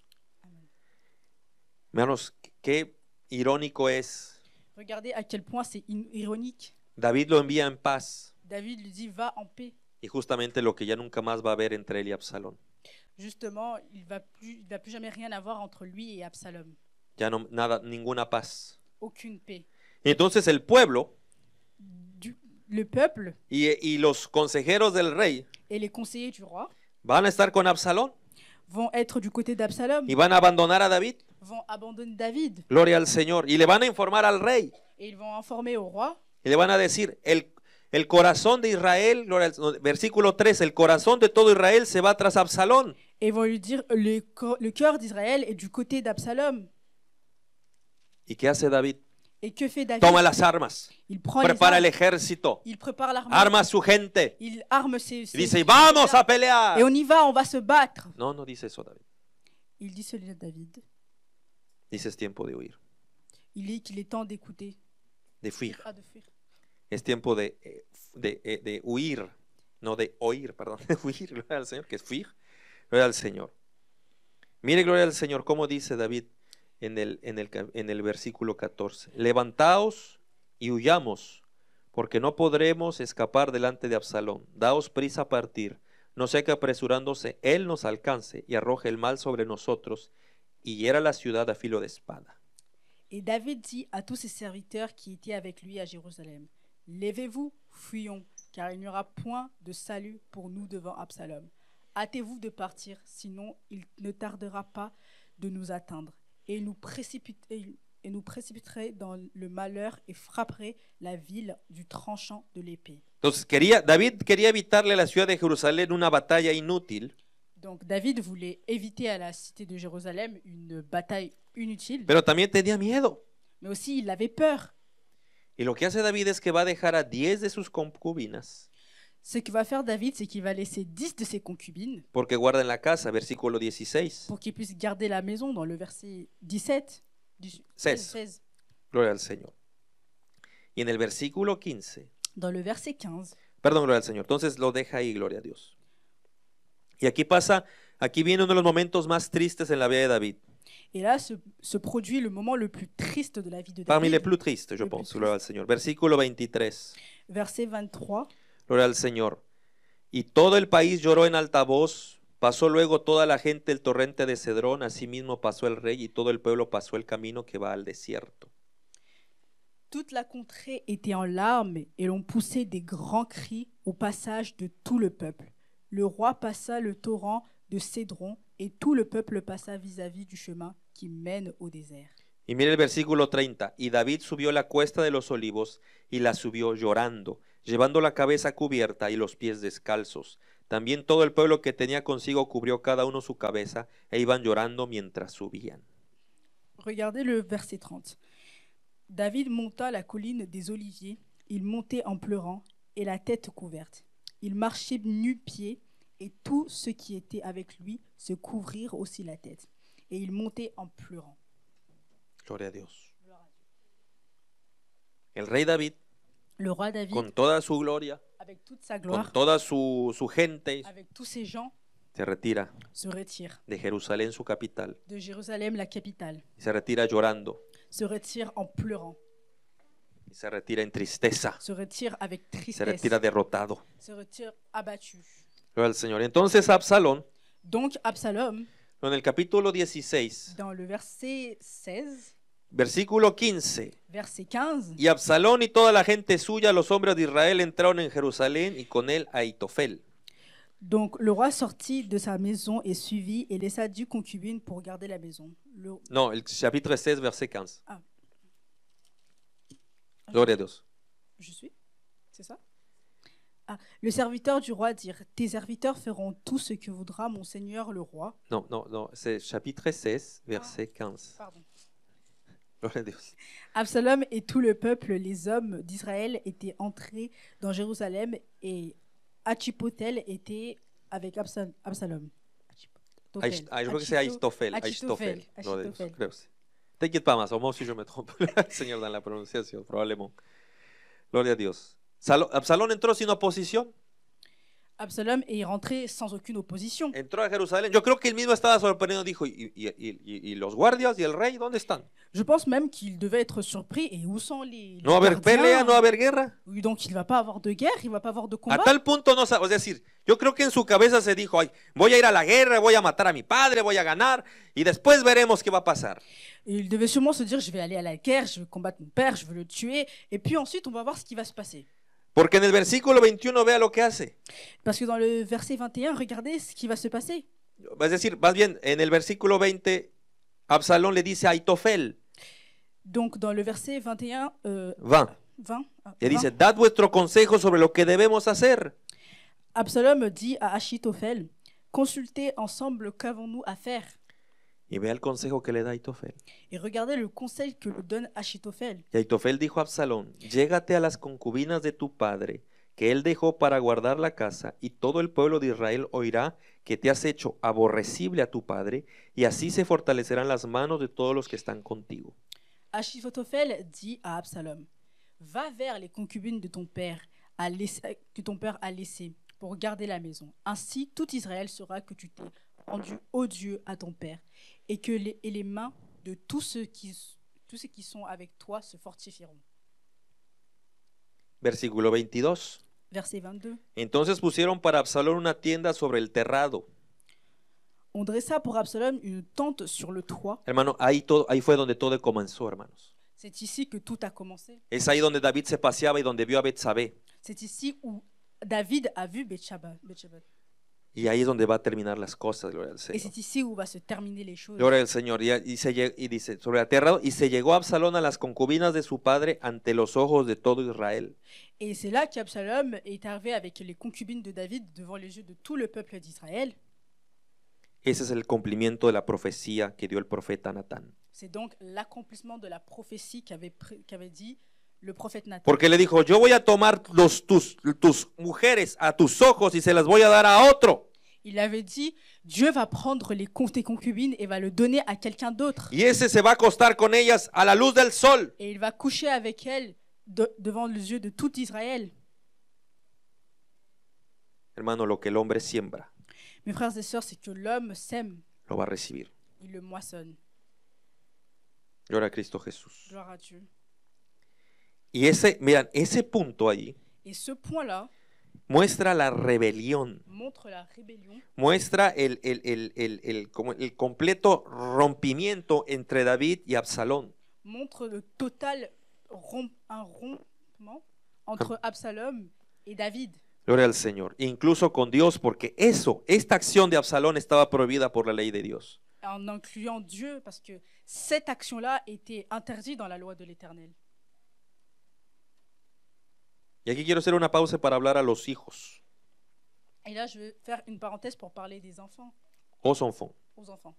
Hermanos, qué irónico es.
Regardez à quel point c'est ironique.
David lo envía en paz.
David le dice va en paix.
Y justamente lo que ya nunca más va a haber entre él y Absalón.
Justement, il va plus il va plus jamais rien avoir entre lui et Absalom.
Ya no nada ninguna paz.
Aucune paix.
Y entonces el pueblo
le peuple
y, y los consejeros del rey
et les conseillers du roi
van a estar con Absalón.
Vont être du côté d'Absalom. Y van a
abandonar a David.
vont abandonner David.
Gloria al Señor. Y le van a informar al rey.
Et ils vont informer au roi.
Y le van a decir, el, el corazón de Israel, versículo 3, el corazón de todo Israel se va tras Absalón.
Et vont lui dire, le, le cœur d'Israël est du côté d'Absalom.
¿Y que hace David?
Et que fait David? Toma las
armas. Il prend prepara les armes. Il prépare l'armée. Arma su gente.
Il arme ses, ses dice, vamos a pelear. Et on y va, on va se battre.
Non, non dice eso David.
Il dit cela à David.
Dice es tiempo de huir.
De
Es tiempo eh, eh, de, huir, no de oír, perdón, de huir, gloria al Señor, que es fuir, gloria al Señor. Mire, gloria al Señor, cómo dice David en el, en el, en el versículo 14. Levantaos y huyamos, porque no podremos escapar delante de Absalón. Daos prisa a partir, no sea que apresurándose él nos alcance y arroje el mal sobre nosotros la ciudad
Et David dit à tous ses serviteurs qui étaient avec lui à Jérusalem, Levez-vous, fuyons, car il n'y aura point de salut pour nous devant Absalom. Hâtez-vous de partir, sinon il ne tardera pas de nous atteindre, et nous, nous précipiterait dans le malheur et frapperait la ville du tranchant de l'épée.
David quería evitarle la ciudad de Jerusalén une bataille inutile,
donc David voulait éviter à la cité de Jérusalem une bataille inutile.
Mais
aussi il avait peur.
Et David que va 10 de sus concubinas.
Ce que va faire David, c'est qu'il va laisser 10 de ses concubines.
Porque la casa, 16.
Pour qu'ils puissent garder la maison dans le verset 17 du 16. 16.
Gloria al Señor. Y en versículo 15.
Dans le verset 15.
Perdón, gloria al Señor. Entonces lo deja ahí, gloria a Dios. Y aquí pasa, aquí viene uno de los momentos más tristes en la vida de David.
Y ahí se, se produit le moment triste de la vida de David. Parmi les
plus tristes, al Señor. Versículo 23.
Verset 23.
al Señor. Y todo el país lloró en alta voz. Pasó luego toda la gente el torrente de Cedrón. Asimismo pasó el rey y todo el pueblo pasó el camino que va al desierto.
Toute la contrée était en larmes y l'on poussait des grands cris au passage de tout le peuple. le roi passa le torrent de Cédron et tout le peuple passa vis-à-vis du chemin qui mène au désert.
Y mire el versículo 30. Y David subió la cuesta de los olivos y la subió llorando, llevando la cabeza cubierta y los pies descalzos. También todo el pueblo que tenía consigo cubrió cada uno su cabeza e iban llorando mientras subían.
Regardez le verset 30. David monta la colline des oliviers, il montait en pleurant et la tête couverte. Il marchait nu-pieds, et tous ceux qui étaient avec lui se couvrirent aussi la tête. Et il montait en pleurant.
Gloria a Dios. El rey David,
le roi David, con
toda su gloria,
avec toute sa gloire,
con toda su, su gente,
avec tous ses gens, se retira, se retire
de Jerusalén, su capital,
de Jérusalem, la capitale,
se retira llorando,
se retire en pleurant.
Il se retire en tristeza. Se
retire avec tristesse. Se retira derrotado. Se retire abattu.
le Seigneur, Entonces Absalón.
Donc Absalom.
En el capítulo 16.
Dans le verset 16.
Versículo 15.
Verset 15.
Y Absalón y toda la gente suya, los hombres de Israel, entraron en Jerusalén y con él a Itofel.
Donc le roi sortit de sa maison et suivit et laissa du concubine pour garder la maison. Le...
Non, le chapitre 16, verset 15. Ah. Gloria
Je suis C'est ça ah, Le serviteur du roi dit Tes serviteurs feront tout ce que voudra mon seigneur le roi.
Non, non, non. C'est chapitre 16, verset 15. Ah, pardon. Gloria à Dieu.
Absalom et tout le peuple, les hommes d'Israël, étaient entrés dans Jérusalem et Achipotel était avec Absalom. Achitophel. Ah, je crois que c'est Achitophel. Achitophel.
te pas, más, o Moi si yo me trompe, Señor, en la pronunciación, probablemente. Gloria a Dios. Absalón entró sin oposición.
Absalom est rentré sans aucune opposition.
Entró a Jerusalén. Yo creo que él mismo estaba sorprendido. Dijo, ¿y, y, y, y los guardias y el rey dónde están?
Je pense même qu'il devait être surpris. Et où sont les, les
No a haber pelea, no a haber
guerra. Oui, donc il va pas avoir de guerre, il va pas avoir de combat. A
tal punto no sabe. Es decir, yo creo que en su cabeza se dijo, Ay, voy a ir a la guerra, voy a matar a mi padre, voy a ganar y después veremos qué va a pasar.
il devait sûrement se dire, je vais aller à la guerre, je vais combattre mon père, je vais le tuer. Et puis ensuite, on va voir ce qui va se passer.
Porque en el versículo 21 vea lo que hace.
Parce que dans le verset 21, regardez ce qui va se passer.
Es decir, más bien, en el versículo 20, Absalón le dice a Aitofel.
Donc dans le verset 21, euh, 20. 20, ah, Le 20. dice,
dad vuestro consejo sobre lo que debemos hacer.
Absalom dit à Achitophel, consultez ensemble qu'avons-nous à faire.
Y vea el consejo que le da Aitofel.
Y regardez le conseil que le donne
Y Aitofel dijo a Absalón, llégate a las concubinas de tu padre, que él dejó para guardar la casa, y todo el pueblo de Israel oirá que te has hecho aborrecible a tu padre, y así se fortalecerán las manos de todos los que están contigo.
Achitophel dit à Absalom, va vers les concubines de ton père, à que ton père a laissé pour garder la maison. Ainsi tout Israël saura que tu t'es rendu odieux à ton père, et que les, et les mains de tous ceux, qui, tous ceux qui sont avec toi se fortifieront.
Versículo 22.
Verset 22.
Entonces pusieron para Absalón una tienda sobre el terrado.
On dressa pour Absalom une tente sur le toit.
Hermano, ahí, todo, ahí fue donde todo comenzó, hermanos.
C'est ici que tout a commencé.
Es ahí donde David se paseaba y donde vio a Betsabé.
C'est ici où David a vu Betsabé.
Y ahí es donde va a terminar las cosas, gloria al
Señor. Gloria
al Señor. Y, y, y dice, sobre aterrado, y se llegó Absalón a las concubinas de su padre ante los ojos de todo Israel.
Et c'est là absalom est arrivé avec les concubines de David devant les yeux de tout le peuple d'Israël.
Ese es el cumplimiento de la profecía que dio el profeta Natán.
C'est donc l'accomplissement de la prophétie qu'avait qu dit Le prophète Nathan.
Porque le dijo, yo voy a tomar los, tus, tus mujeres a tus ojos y se las voy a dar a
otro. Il avait dit, Dieu va prendre les comptes tes concubines et va le donner à quelqu'un d'autre.
Y ese se va a acostar con ellas a la luz del sol.
Et il va coucher avec elles de, devant les yeux de tout Israël.
Hermano, lo que el hombre siembra,
Mes frères et sœurs, c'est que l'homme sème,
lo va a recibir.
il le moissonne.
Gloria a Cristo Jesús. Gloire à Dieu. Y ese, miran, ese punto allí muestra la rebelión, la muestra el, el, el, el, el- completo rompimiento entre David y Absalón.
montre le total rompimiento entre Absalom y David,
Gloria al Señor. Incluso con Dios, porque eso, esta acción de Absalón estaba prohibida por la ley de Dios.
en incluyendo Dieu, parce que cette action-là était interdite dans la loi de l'Éternel.
Y aquí quiero hacer una pausa para hablar a los hijos.
Et là, je veux faire une parenthèse pour parler des enfants, Aux enfants. aux enfants.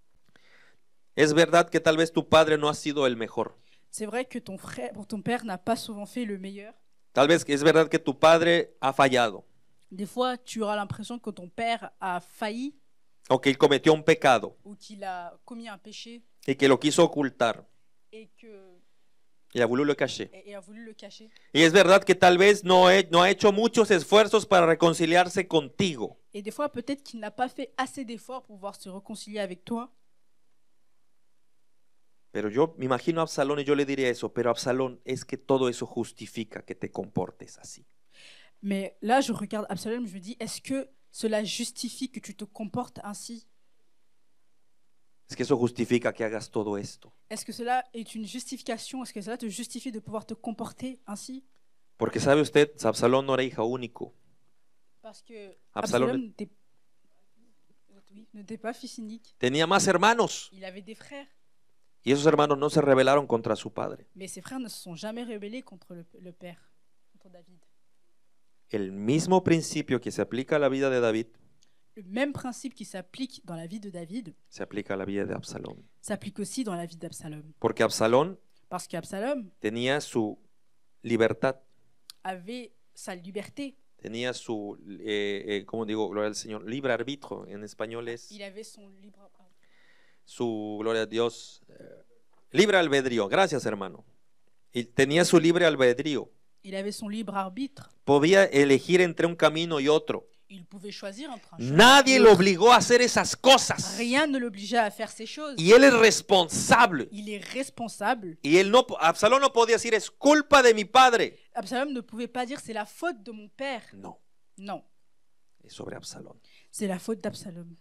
Es verdad que tal vez tu padre no ha sido el mejor.
C'est vrai que ton frère, ton père n'a pas souvent fait le meilleur.
Tal vez es verdad que tu padre ha fallado
Des fois, tu auras l'impression que ton père a failli
o que él cometió un pecado
ou qu'il a commis un péché
y que lo quiso ocultar. et que y a voulu le cacher. Et, Y es verdad que tal vez no, he, no ha hecho muchos esfuerzos para reconciliarse contigo.
Et des fois, peut-être qu'il n'a pas fait assez d'efforts pour pouvoir se réconcilier avec toi.
Pero yo me imagino a Absalón y yo le diría eso, pero Absalón, es que todo eso justifica que te comportes así.
Mais là, je regarde Absalom, je me dis, est-ce que cela justifie que tu te comportes ainsi
es que eso justifica que hagas todo esto?
¿Es que cela est une justification est que cela te justifie de pouvoir te comporter así?
Porque sabe usted, Absalón no era hija único.
Parce que Absalom,
Tenía más hermanos
Il avait des frères,
y esos hermanos no se rebelaron contra su padre.
frères ne se sont jamais rebellés contre le, père, David.
El mismo principio que se aplica a la vida de David
mismo principio que se aplica dans la vida de David
se aplica a la vida de Absalón.
s'applique la
Porque Absalón tenía su libertad, tenía su, eh, eh, como digo? Gloria al Señor, libre arbitro En español es su, gloria a Dios, eh, libre albedrío. Gracias, hermano. tenía su libre albedrío. libre Podía elegir entre un camino y otro.
Il pouvait choisir un prince.
Nadie le obligó a hacer esas cosas.
Rien ne l'obligea à faire ces choses.
Y él es responsable.
Il est responsable.
Y él no, Absalón no podía decir es culpa de mi padre.
Absalom ne pouvait pas dire c'est la faute de mon père. No. No.
Es sobre Absalón.
C'est la faute d'Absalom.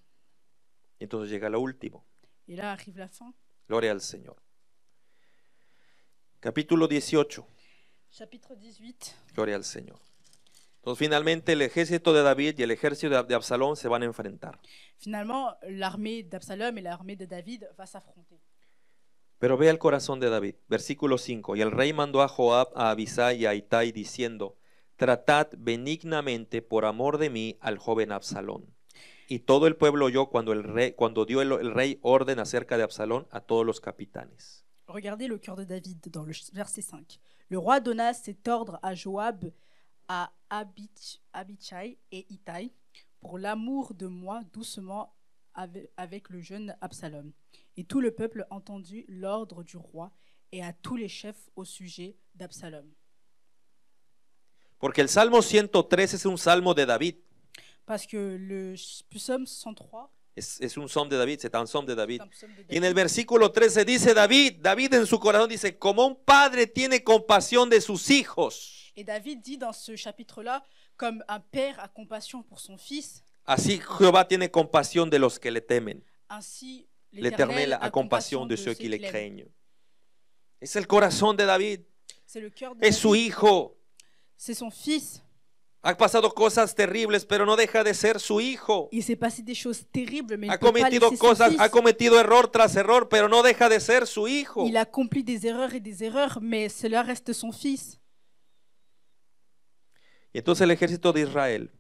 Entonces llega lo último.
Et là arrive la fin.
Gloria al Señor. Capítulo 18.
Chapitre 18.
Gloria al Señor. Entonces, finalmente, el ejército de David y el ejército de Absalón se van a enfrentar.
finalmente l'armée d'Absalom et l'armée de David va s'affronter.
Pero ve el corazón de David, versículo 5. Y el rey mandó a Joab, a Abisai y a Itai diciendo, tratad benignamente por amor de mí al joven Absalón. Y todo el pueblo oyó cuando, el rey, cuando dio el, rey orden acerca de Absalón a todos los capitanes.
Regardez le cœur de David dans le verset 5. Le roi donna cet ordre a Joab, à Abichai et Itai, pour l'amour de moi doucement avec le jeune Absalom. Et tout le peuple entendit l'ordre du roi et à tous les chefs au sujet d'Absalom.
Porque el Salmo 113 es un salmo de David.
Parce que le psaume 103
es, es, un de David, c'est un psaume de David. Et en el versículo 13 dice David, David en su corazón dice, como un padre tiene compassion de sus hijos.
Et David dit dans ce chapitre-là, comme un père a compassion pour son fils, Así Jehová
tiene compasión de los que le temen.
ainsi l'Éternel a
compassion de ceux qui le craignent. Es el corazón de David,
C'est le cœur de es su
hijo.
c'est son fils.
Ha pasado cosas terribles, pero no deja de ser su hijo.
Il s'est passé des choses terribles, mais il ne peut pas cometido son cosas, fils. ha cometido error
tras error, pero no deja de
ser su hijo. Il accomplit des erreurs et des erreurs, mais cela reste son fils.
Y entonces el ejército de Israel,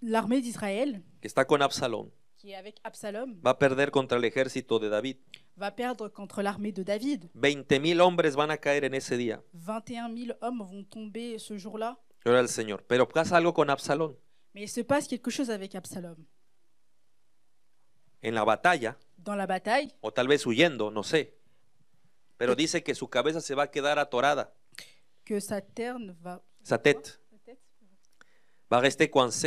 l'armée d'Israël,
que está con Absalón, Absalom, va a perder contra el ejército de David.
va perdre contre l'armée de David.
20.000 hombres van a caer en ese día.
21 mil hommes vont tomber ce jour-là.
Gloria al Señor. Pero pasa algo con Absalón.
Mais se passe quelque chose avec Absalom.
En la batalla,
la bataille,
o tal vez huyendo, no sé. Pero dice que su cabeza se va a quedar atorada.
que sa terne va,
Sa Va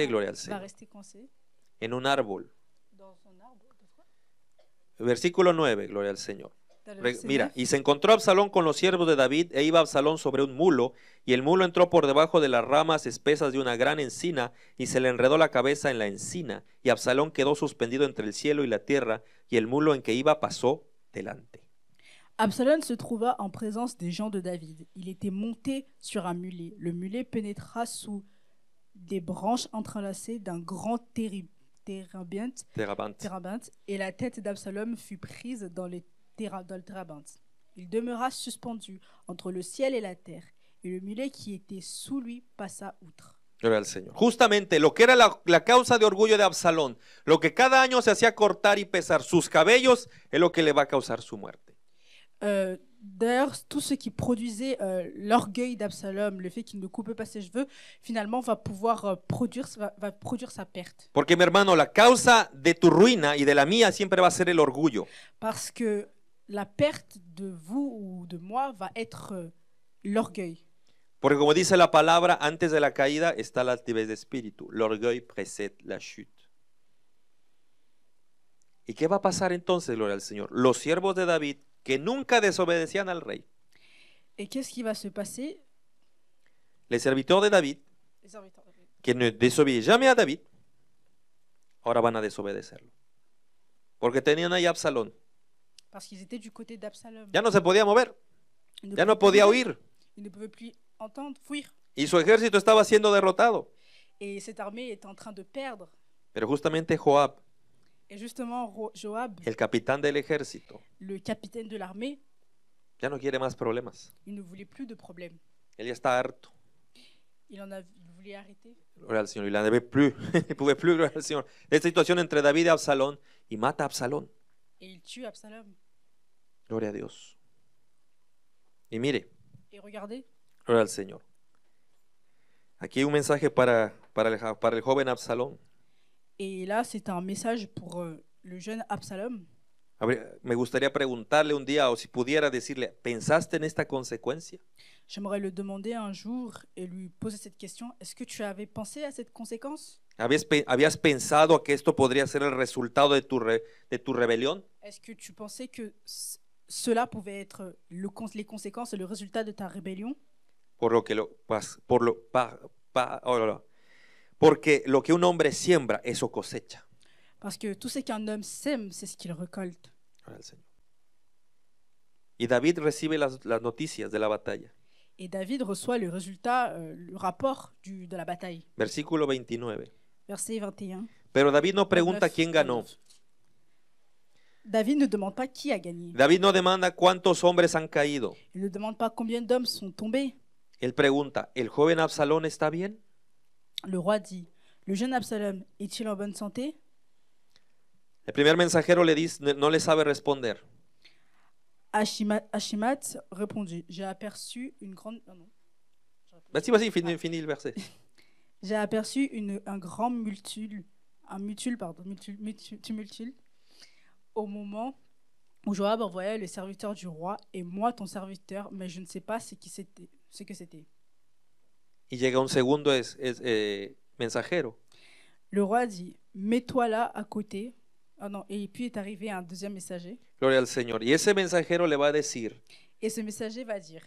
gloria
al
En un árbol. Versículo 9, gloria al Señor. Mira, y se encontró Absalón con los siervos de David, e iba Absalón sobre un mulo, y el mulo entró por debajo de las ramas espesas de una gran encina, y se le enredó la cabeza en la encina, y Absalón quedó suspendido entre el cielo y la tierra, y el mulo en que iba pasó
delante. Absalom se trouva en présence des gens de David. Il était monté sur un mulet. Le mulet pénétra sous des branches entrelacées d'un grand térabinthe, et la tête d'Absalom fut prise dans, les le térabinthe. Il demeura suspendu entre le ciel et la terre, et le mulet qui était sous lui passa outre.
Justement, ce qui Justamente lo que era la, cause causa de orgullo de Absalón, lo que cada año se hacía cortar y pesar sus cabellos, es lo que le va a causar su
muerte. Euh, d'ailleurs, tout ce qui produisait euh, l'orgueil d'Absalom, le fait qu'il ne coupe pas ses cheveux, finalement va pouvoir euh, produire, va, va, produire sa perte. Porque
mi hermano, la causa de tu ruina y de la mía siempre va a ser el orgullo.
Parce que la perte de vous ou de moi va être euh, l'orgueil.
Porque como dice la palabra, antes de la caída está la altivez de espíritu. L'orgueil précède la chute. Et qué va a pasar entonces, gloria al Señor? Los siervos de David que nunca desobedecían al rey.
¿Y qué lo que va a pasar?
los servidores de David, que no desobedecían a David, ahora van a desobedecerlo. Porque tenían ahí a Absalón. Ya no se podía mover. ya no podía huir. Y su ejército estaba siendo derrotado. Pero justamente Joab
Et justement, Joab, el
capitán del ejército,
le capitaine de l'armée,
ya no quiere más problemas.
il ne voulait plus de problèmes.
Él ya está harto.
Il en a, il voulait arrêter.
Gloria al Señor. Y la plus. Il pouvait plus, gloria al Señor. Esta situación entre David y Absalón y mata Absalón.
Et il tue Absalom.
Gloria a Dios. Y mire. Et regardez. Gloria al Señor. Aquí hay un mensaje para, para, el, para el joven Absalón.
Et là, c'est un message pour euh, le jeune Absalom.
A ver, me gustaría preguntarle un día o si pudiera decirle, ¿pensaste en esta consecuencia?
J'aimerais le demander un jour et lui poser cette question. Est-ce que tu avais pensé à cette conséquence
¿Habías, pe- habías pensado que esto podría ser el resultado de tu, re- de tu rebelión?
Est-ce que tu pensais que cela pouvait être le cons- les conséquences et le résultat de ta rébellion
Por lo que lo, pas- por lo, pa- pa- oh, no, no. Porque lo que un hombre siembra, eso cosecha.
Parce que tout ce qu'un homme sème, c'est ce qu'il récolte.
Ahora el Señor. Y David recibe las, las noticias de la batalla.
Et David reçoit le résultat, euh, le rapport du, de la bataille.
Versículo 29.
Verset 21.
Pero David no pregunta quién ganó.
David ne demande pas qui a gagné.
David no demanda cuántos hombres han caído.
Il ne demande pas combien d'hommes sont tombés.
Él pregunta, ¿el joven Absalón está bien?
Le roi dit, le jeune Absalom est-il en bonne santé
Le premier messager le dit, ne le savait répondre.
Ashimat répondit, j'ai aperçu une grande... Oh
vas-y, vas-y, finis, le verset.
j'ai aperçu une, un grand multule, un mutule, pardon, au moment où Joab envoyait le serviteur du roi et moi ton serviteur, mais je ne sais pas qui c'était, ce que c'était.
y llega un segundo es, eh, mensajero.
Le roi dit, mets-toi là à côté. Ah non, et puis est arrivé un deuxième messager.
Gloria al Señor. Y ese mensajero le va a decir,
Et ce messager va dire,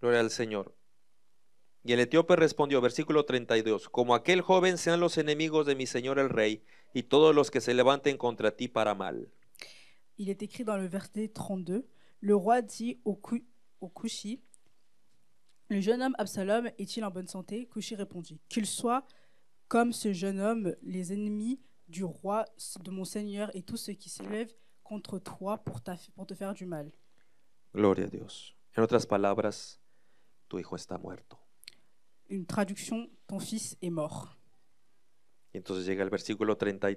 Gloria al Señor. Y el etíope respondió, versículo 32, como aquel joven sean los enemigos de mi Señor el Rey y todos los que se levanten contra ti para mal.
il est écrit dans le verset 32, le roi dit au, Kushi, Le jeune homme Absalom est-il en bonne santé Couchy répondit Qu'il soit comme ce jeune homme, les ennemis du roi, de mon Seigneur et tous ceux qui s'élèvent contre toi pour, te faire du mal.
Gloria a Dios. En otras palabras, tu hijo está muerto.
Une traduction Ton fils est mort.
entonces el 33.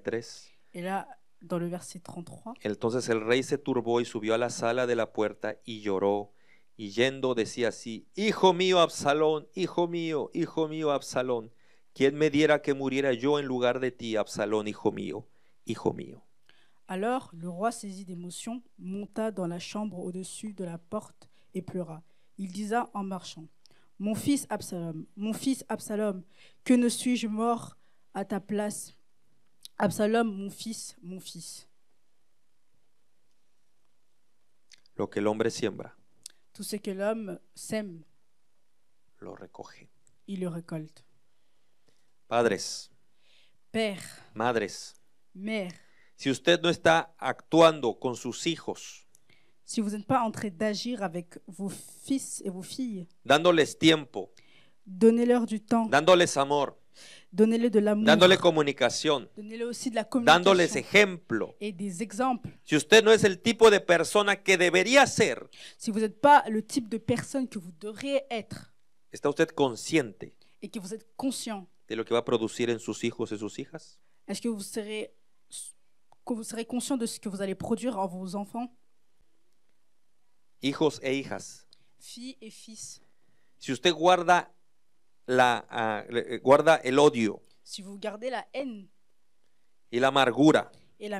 Et là, dans le verset 33.
Entonces el rey se turbó y subió à la salle de la puerta y lloró. Y yendo decía así, Hijo mío Absalón, hijo mío, hijo mío Absalón, ¿quién me diera que muriera yo en lugar de ti, Absalón, hijo mío, hijo mío?
Alors le roi, saisi d'émotion, monta dans la chambre au-dessus de la porte et pleura. Il disa en marchant, Mon fils Absalom, mon fils Absalom, que ne suis-je mort à ta place Absalom, mon fils, mon fils.
Lo que el hombre siembra.
Tout ce que l'homme sème, il le récolte.
Padres, Père, madres, mère, si usted no actuando con sus hijos,
si vous n'êtes pas en train d'agir avec vos fils et vos filles, donnez-leur du temps,
dándoles amor,
donnez de l'amour. Dándole
comunicación.
Donnez-le aussi de la Dándoles
ejemplo. Et des Si usted no es el tipo de persona que debería ser,
Si vous êtes pas le type de personne que vous devriez être
¿está usted consciente
y que vous êtes consciente
de lo que va a producir en sus hijos y sus hijas?
est que vous serez, que vous serez conscient de ce que vous allez produire en vos enfants,
Hijos e hijas.
filles et fils?
Si usted guarda la, uh, guarda el odio.
Si vous gardez la haine.
Y la amargura. Et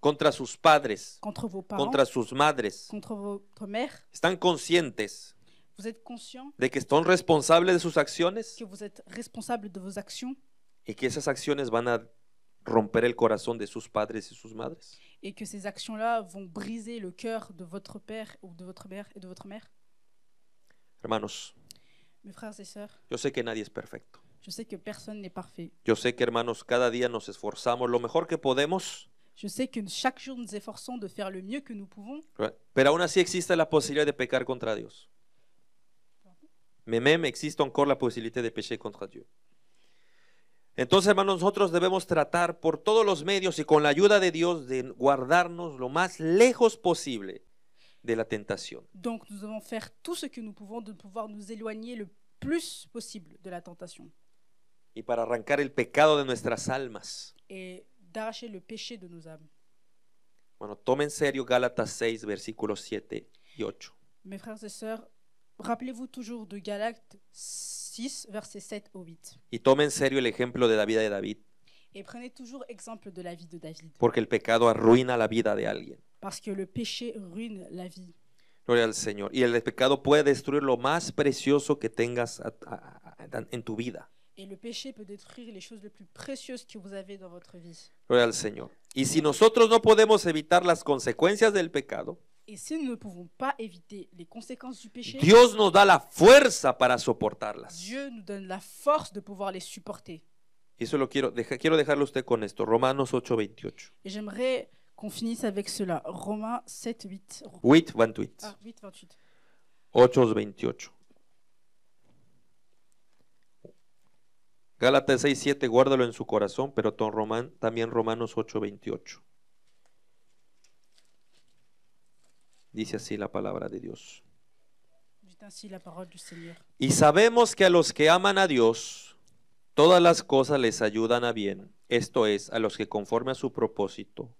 contra sus padres.
Contre vos parents, contra
sus madres.
Contre votre mère.
Están conscientes.
Vous êtes conscient
de que son responsables de sus acciones. Que vous
êtes responsable de vos actions.
Y que esas acciones van a romper el corazón de sus padres y sus madres.
Et que ces actions-là vont briser le cœur de votre père ou de votre mère et de votre mère.
Hermanos. Yo sé que nadie es perfecto. Yo sé que, hermanos, cada día nos esforzamos lo mejor que podemos, pero aún así existe la posibilidad de pecar contra Dios. même existe la posibilidad de pecar contra Dios. Entonces, hermanos, nosotros debemos tratar por todos los medios y con la ayuda de Dios de guardarnos lo más lejos posible de la tentation.
Donc nous devons faire tout ce que nous pouvons de pouvoir nous éloigner le plus possible de la tentation.
et para arrancar el pecado de nuestras almas.
Et d'arracher le péché de nos âmes.
Bueno, tome en serio Gálatas 6, versículos 7 y 8.
Mes frères et sœurs, rappelez-vous toujours de Galates 6, versets 7 au 8.
Y tome en serio el ejemplo de la vida de David.
Et prenez toujours exemple de la vie de David.
Porque el pecado arruina la vida de alguien.
Parce que le péché ruine la vie.
Gloria al Señor. Y el pecado puede destruir lo más precioso que tengas a- a- a- en tu vida.
Et le péché peut détruire les choses les plus précieuses que vous avez dans votre vie.
Gloria al Señor. Y si nosotros no podemos evitar las consecuencias del pecado,
Et si nous ne pouvons pas éviter les conséquences du péché, Dios nos da la
fuerza para soportarlas.
Dieu nous donne la force de pouvoir les supporter.
Y eso lo quiero, deja- quiero dejarlo usted con esto, Romanos 8:28.
Et j'aimerais qu'on finisse avec cela. Romains 7, 8. 8,
28. 8, 28. Gálatas 6, 7, guárdalo en su corazón, pero también Romanos 8, 28. Dice así la palabra de Dios.
Así la palabra del Señor.
Y sabemos que a los que aman a Dios, todas las cosas les ayudan a bien. Esto es, a los que conforme a su propósito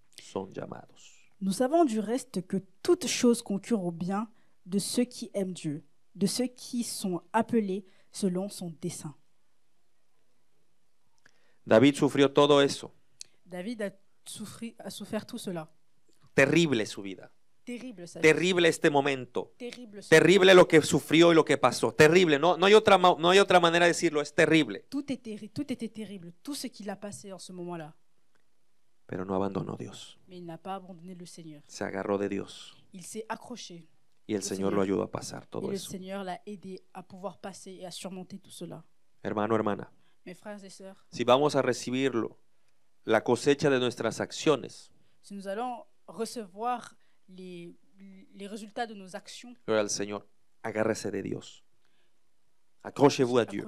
Nous savons du reste que toutes choses concurrent au bien de ceux qui aiment Dieu, de ceux qui sont appelés selon son dessein. David souffrit a, souffert tout cela.
Terrible sa vie. Terrible este momento. Terrible, ce- qu'il lo que sufrió y lo que pasó. Terrible. No, no, hay, otra, no hay manera de decirlo. Es terrible.
Tout, tout était terrible, tout ce qu'il a passé en ce moment-là.
pero no abandonó a Dios.
Mais il pas le Seigneur.
Se agarró de Dios
Il s'est accroché. y el Señor lo ayudó
a pasar et todo le eso.
Seigneur l'a aidé à pouvoir passer et à surmonter tout cela.
Hermano, hermana,
Mes frères et sœurs,
si vamos a recibirlo, la cosecha de nuestras acciones,
si nous allons recevoir les, les résultats de nos actions,
gloria al Señor, agárrese de Dios. Accrochez-vous a à Dieu.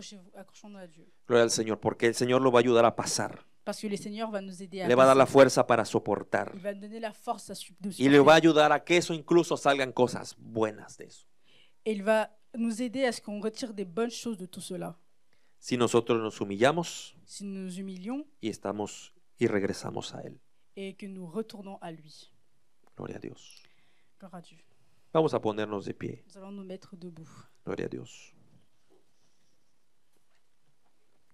Gloria al Señor, porque el Señor lo va a ayudar a pasar.
Parce que le Seigneur va nous aider à le va a dar la fuerza
para soportar. Il
va donner la force à Y le va
a ayudar a que eso incluso salgan cosas buenas de eso.
Et il va nous aider à ce qu'on retire des bonnes choses de tout cela.
Si nosotros nos humillamos
Si nous nous humilions
y estamos y regresamos a Él.
et que nous retournons à lui.
Gloria a Dios. Gloria a Dieu. Vamos a ponernos de pie.
Nous allons nous mettre debout.
Gloria a Dios.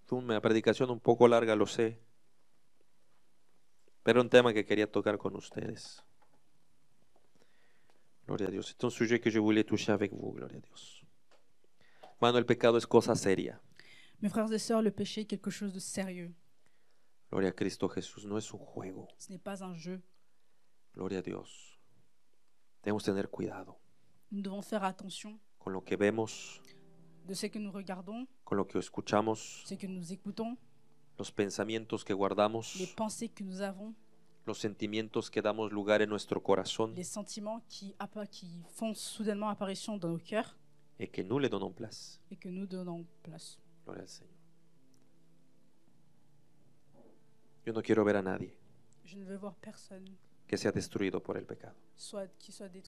Fue una predicación un poco larga, lo sé. Pero un tema que quería tocar con ustedes. Gloria a Dios. Es un sujet que je voulais tocar con vous. Gloria a Dios. Mano, el pecado es cosa seria.
Mis frères y sœurs, el péché es quelque chose de sérieux.
Gloria a Cristo Jesús. No es un juego.
Ce n'est pas un jeu.
Gloria a Dios. Debemos tener cuidado.
Nous devons faire attention
Con lo que vemos,
de ce que nous regardons,
con lo que escuchamos,
ce que nous écoutons,
los pensamientos que guardamos, los sentimientos que damos lugar en nuestro corazón y que no le donnons place. place. Yo no quiero ver a nadie que sea destruido por el pecado.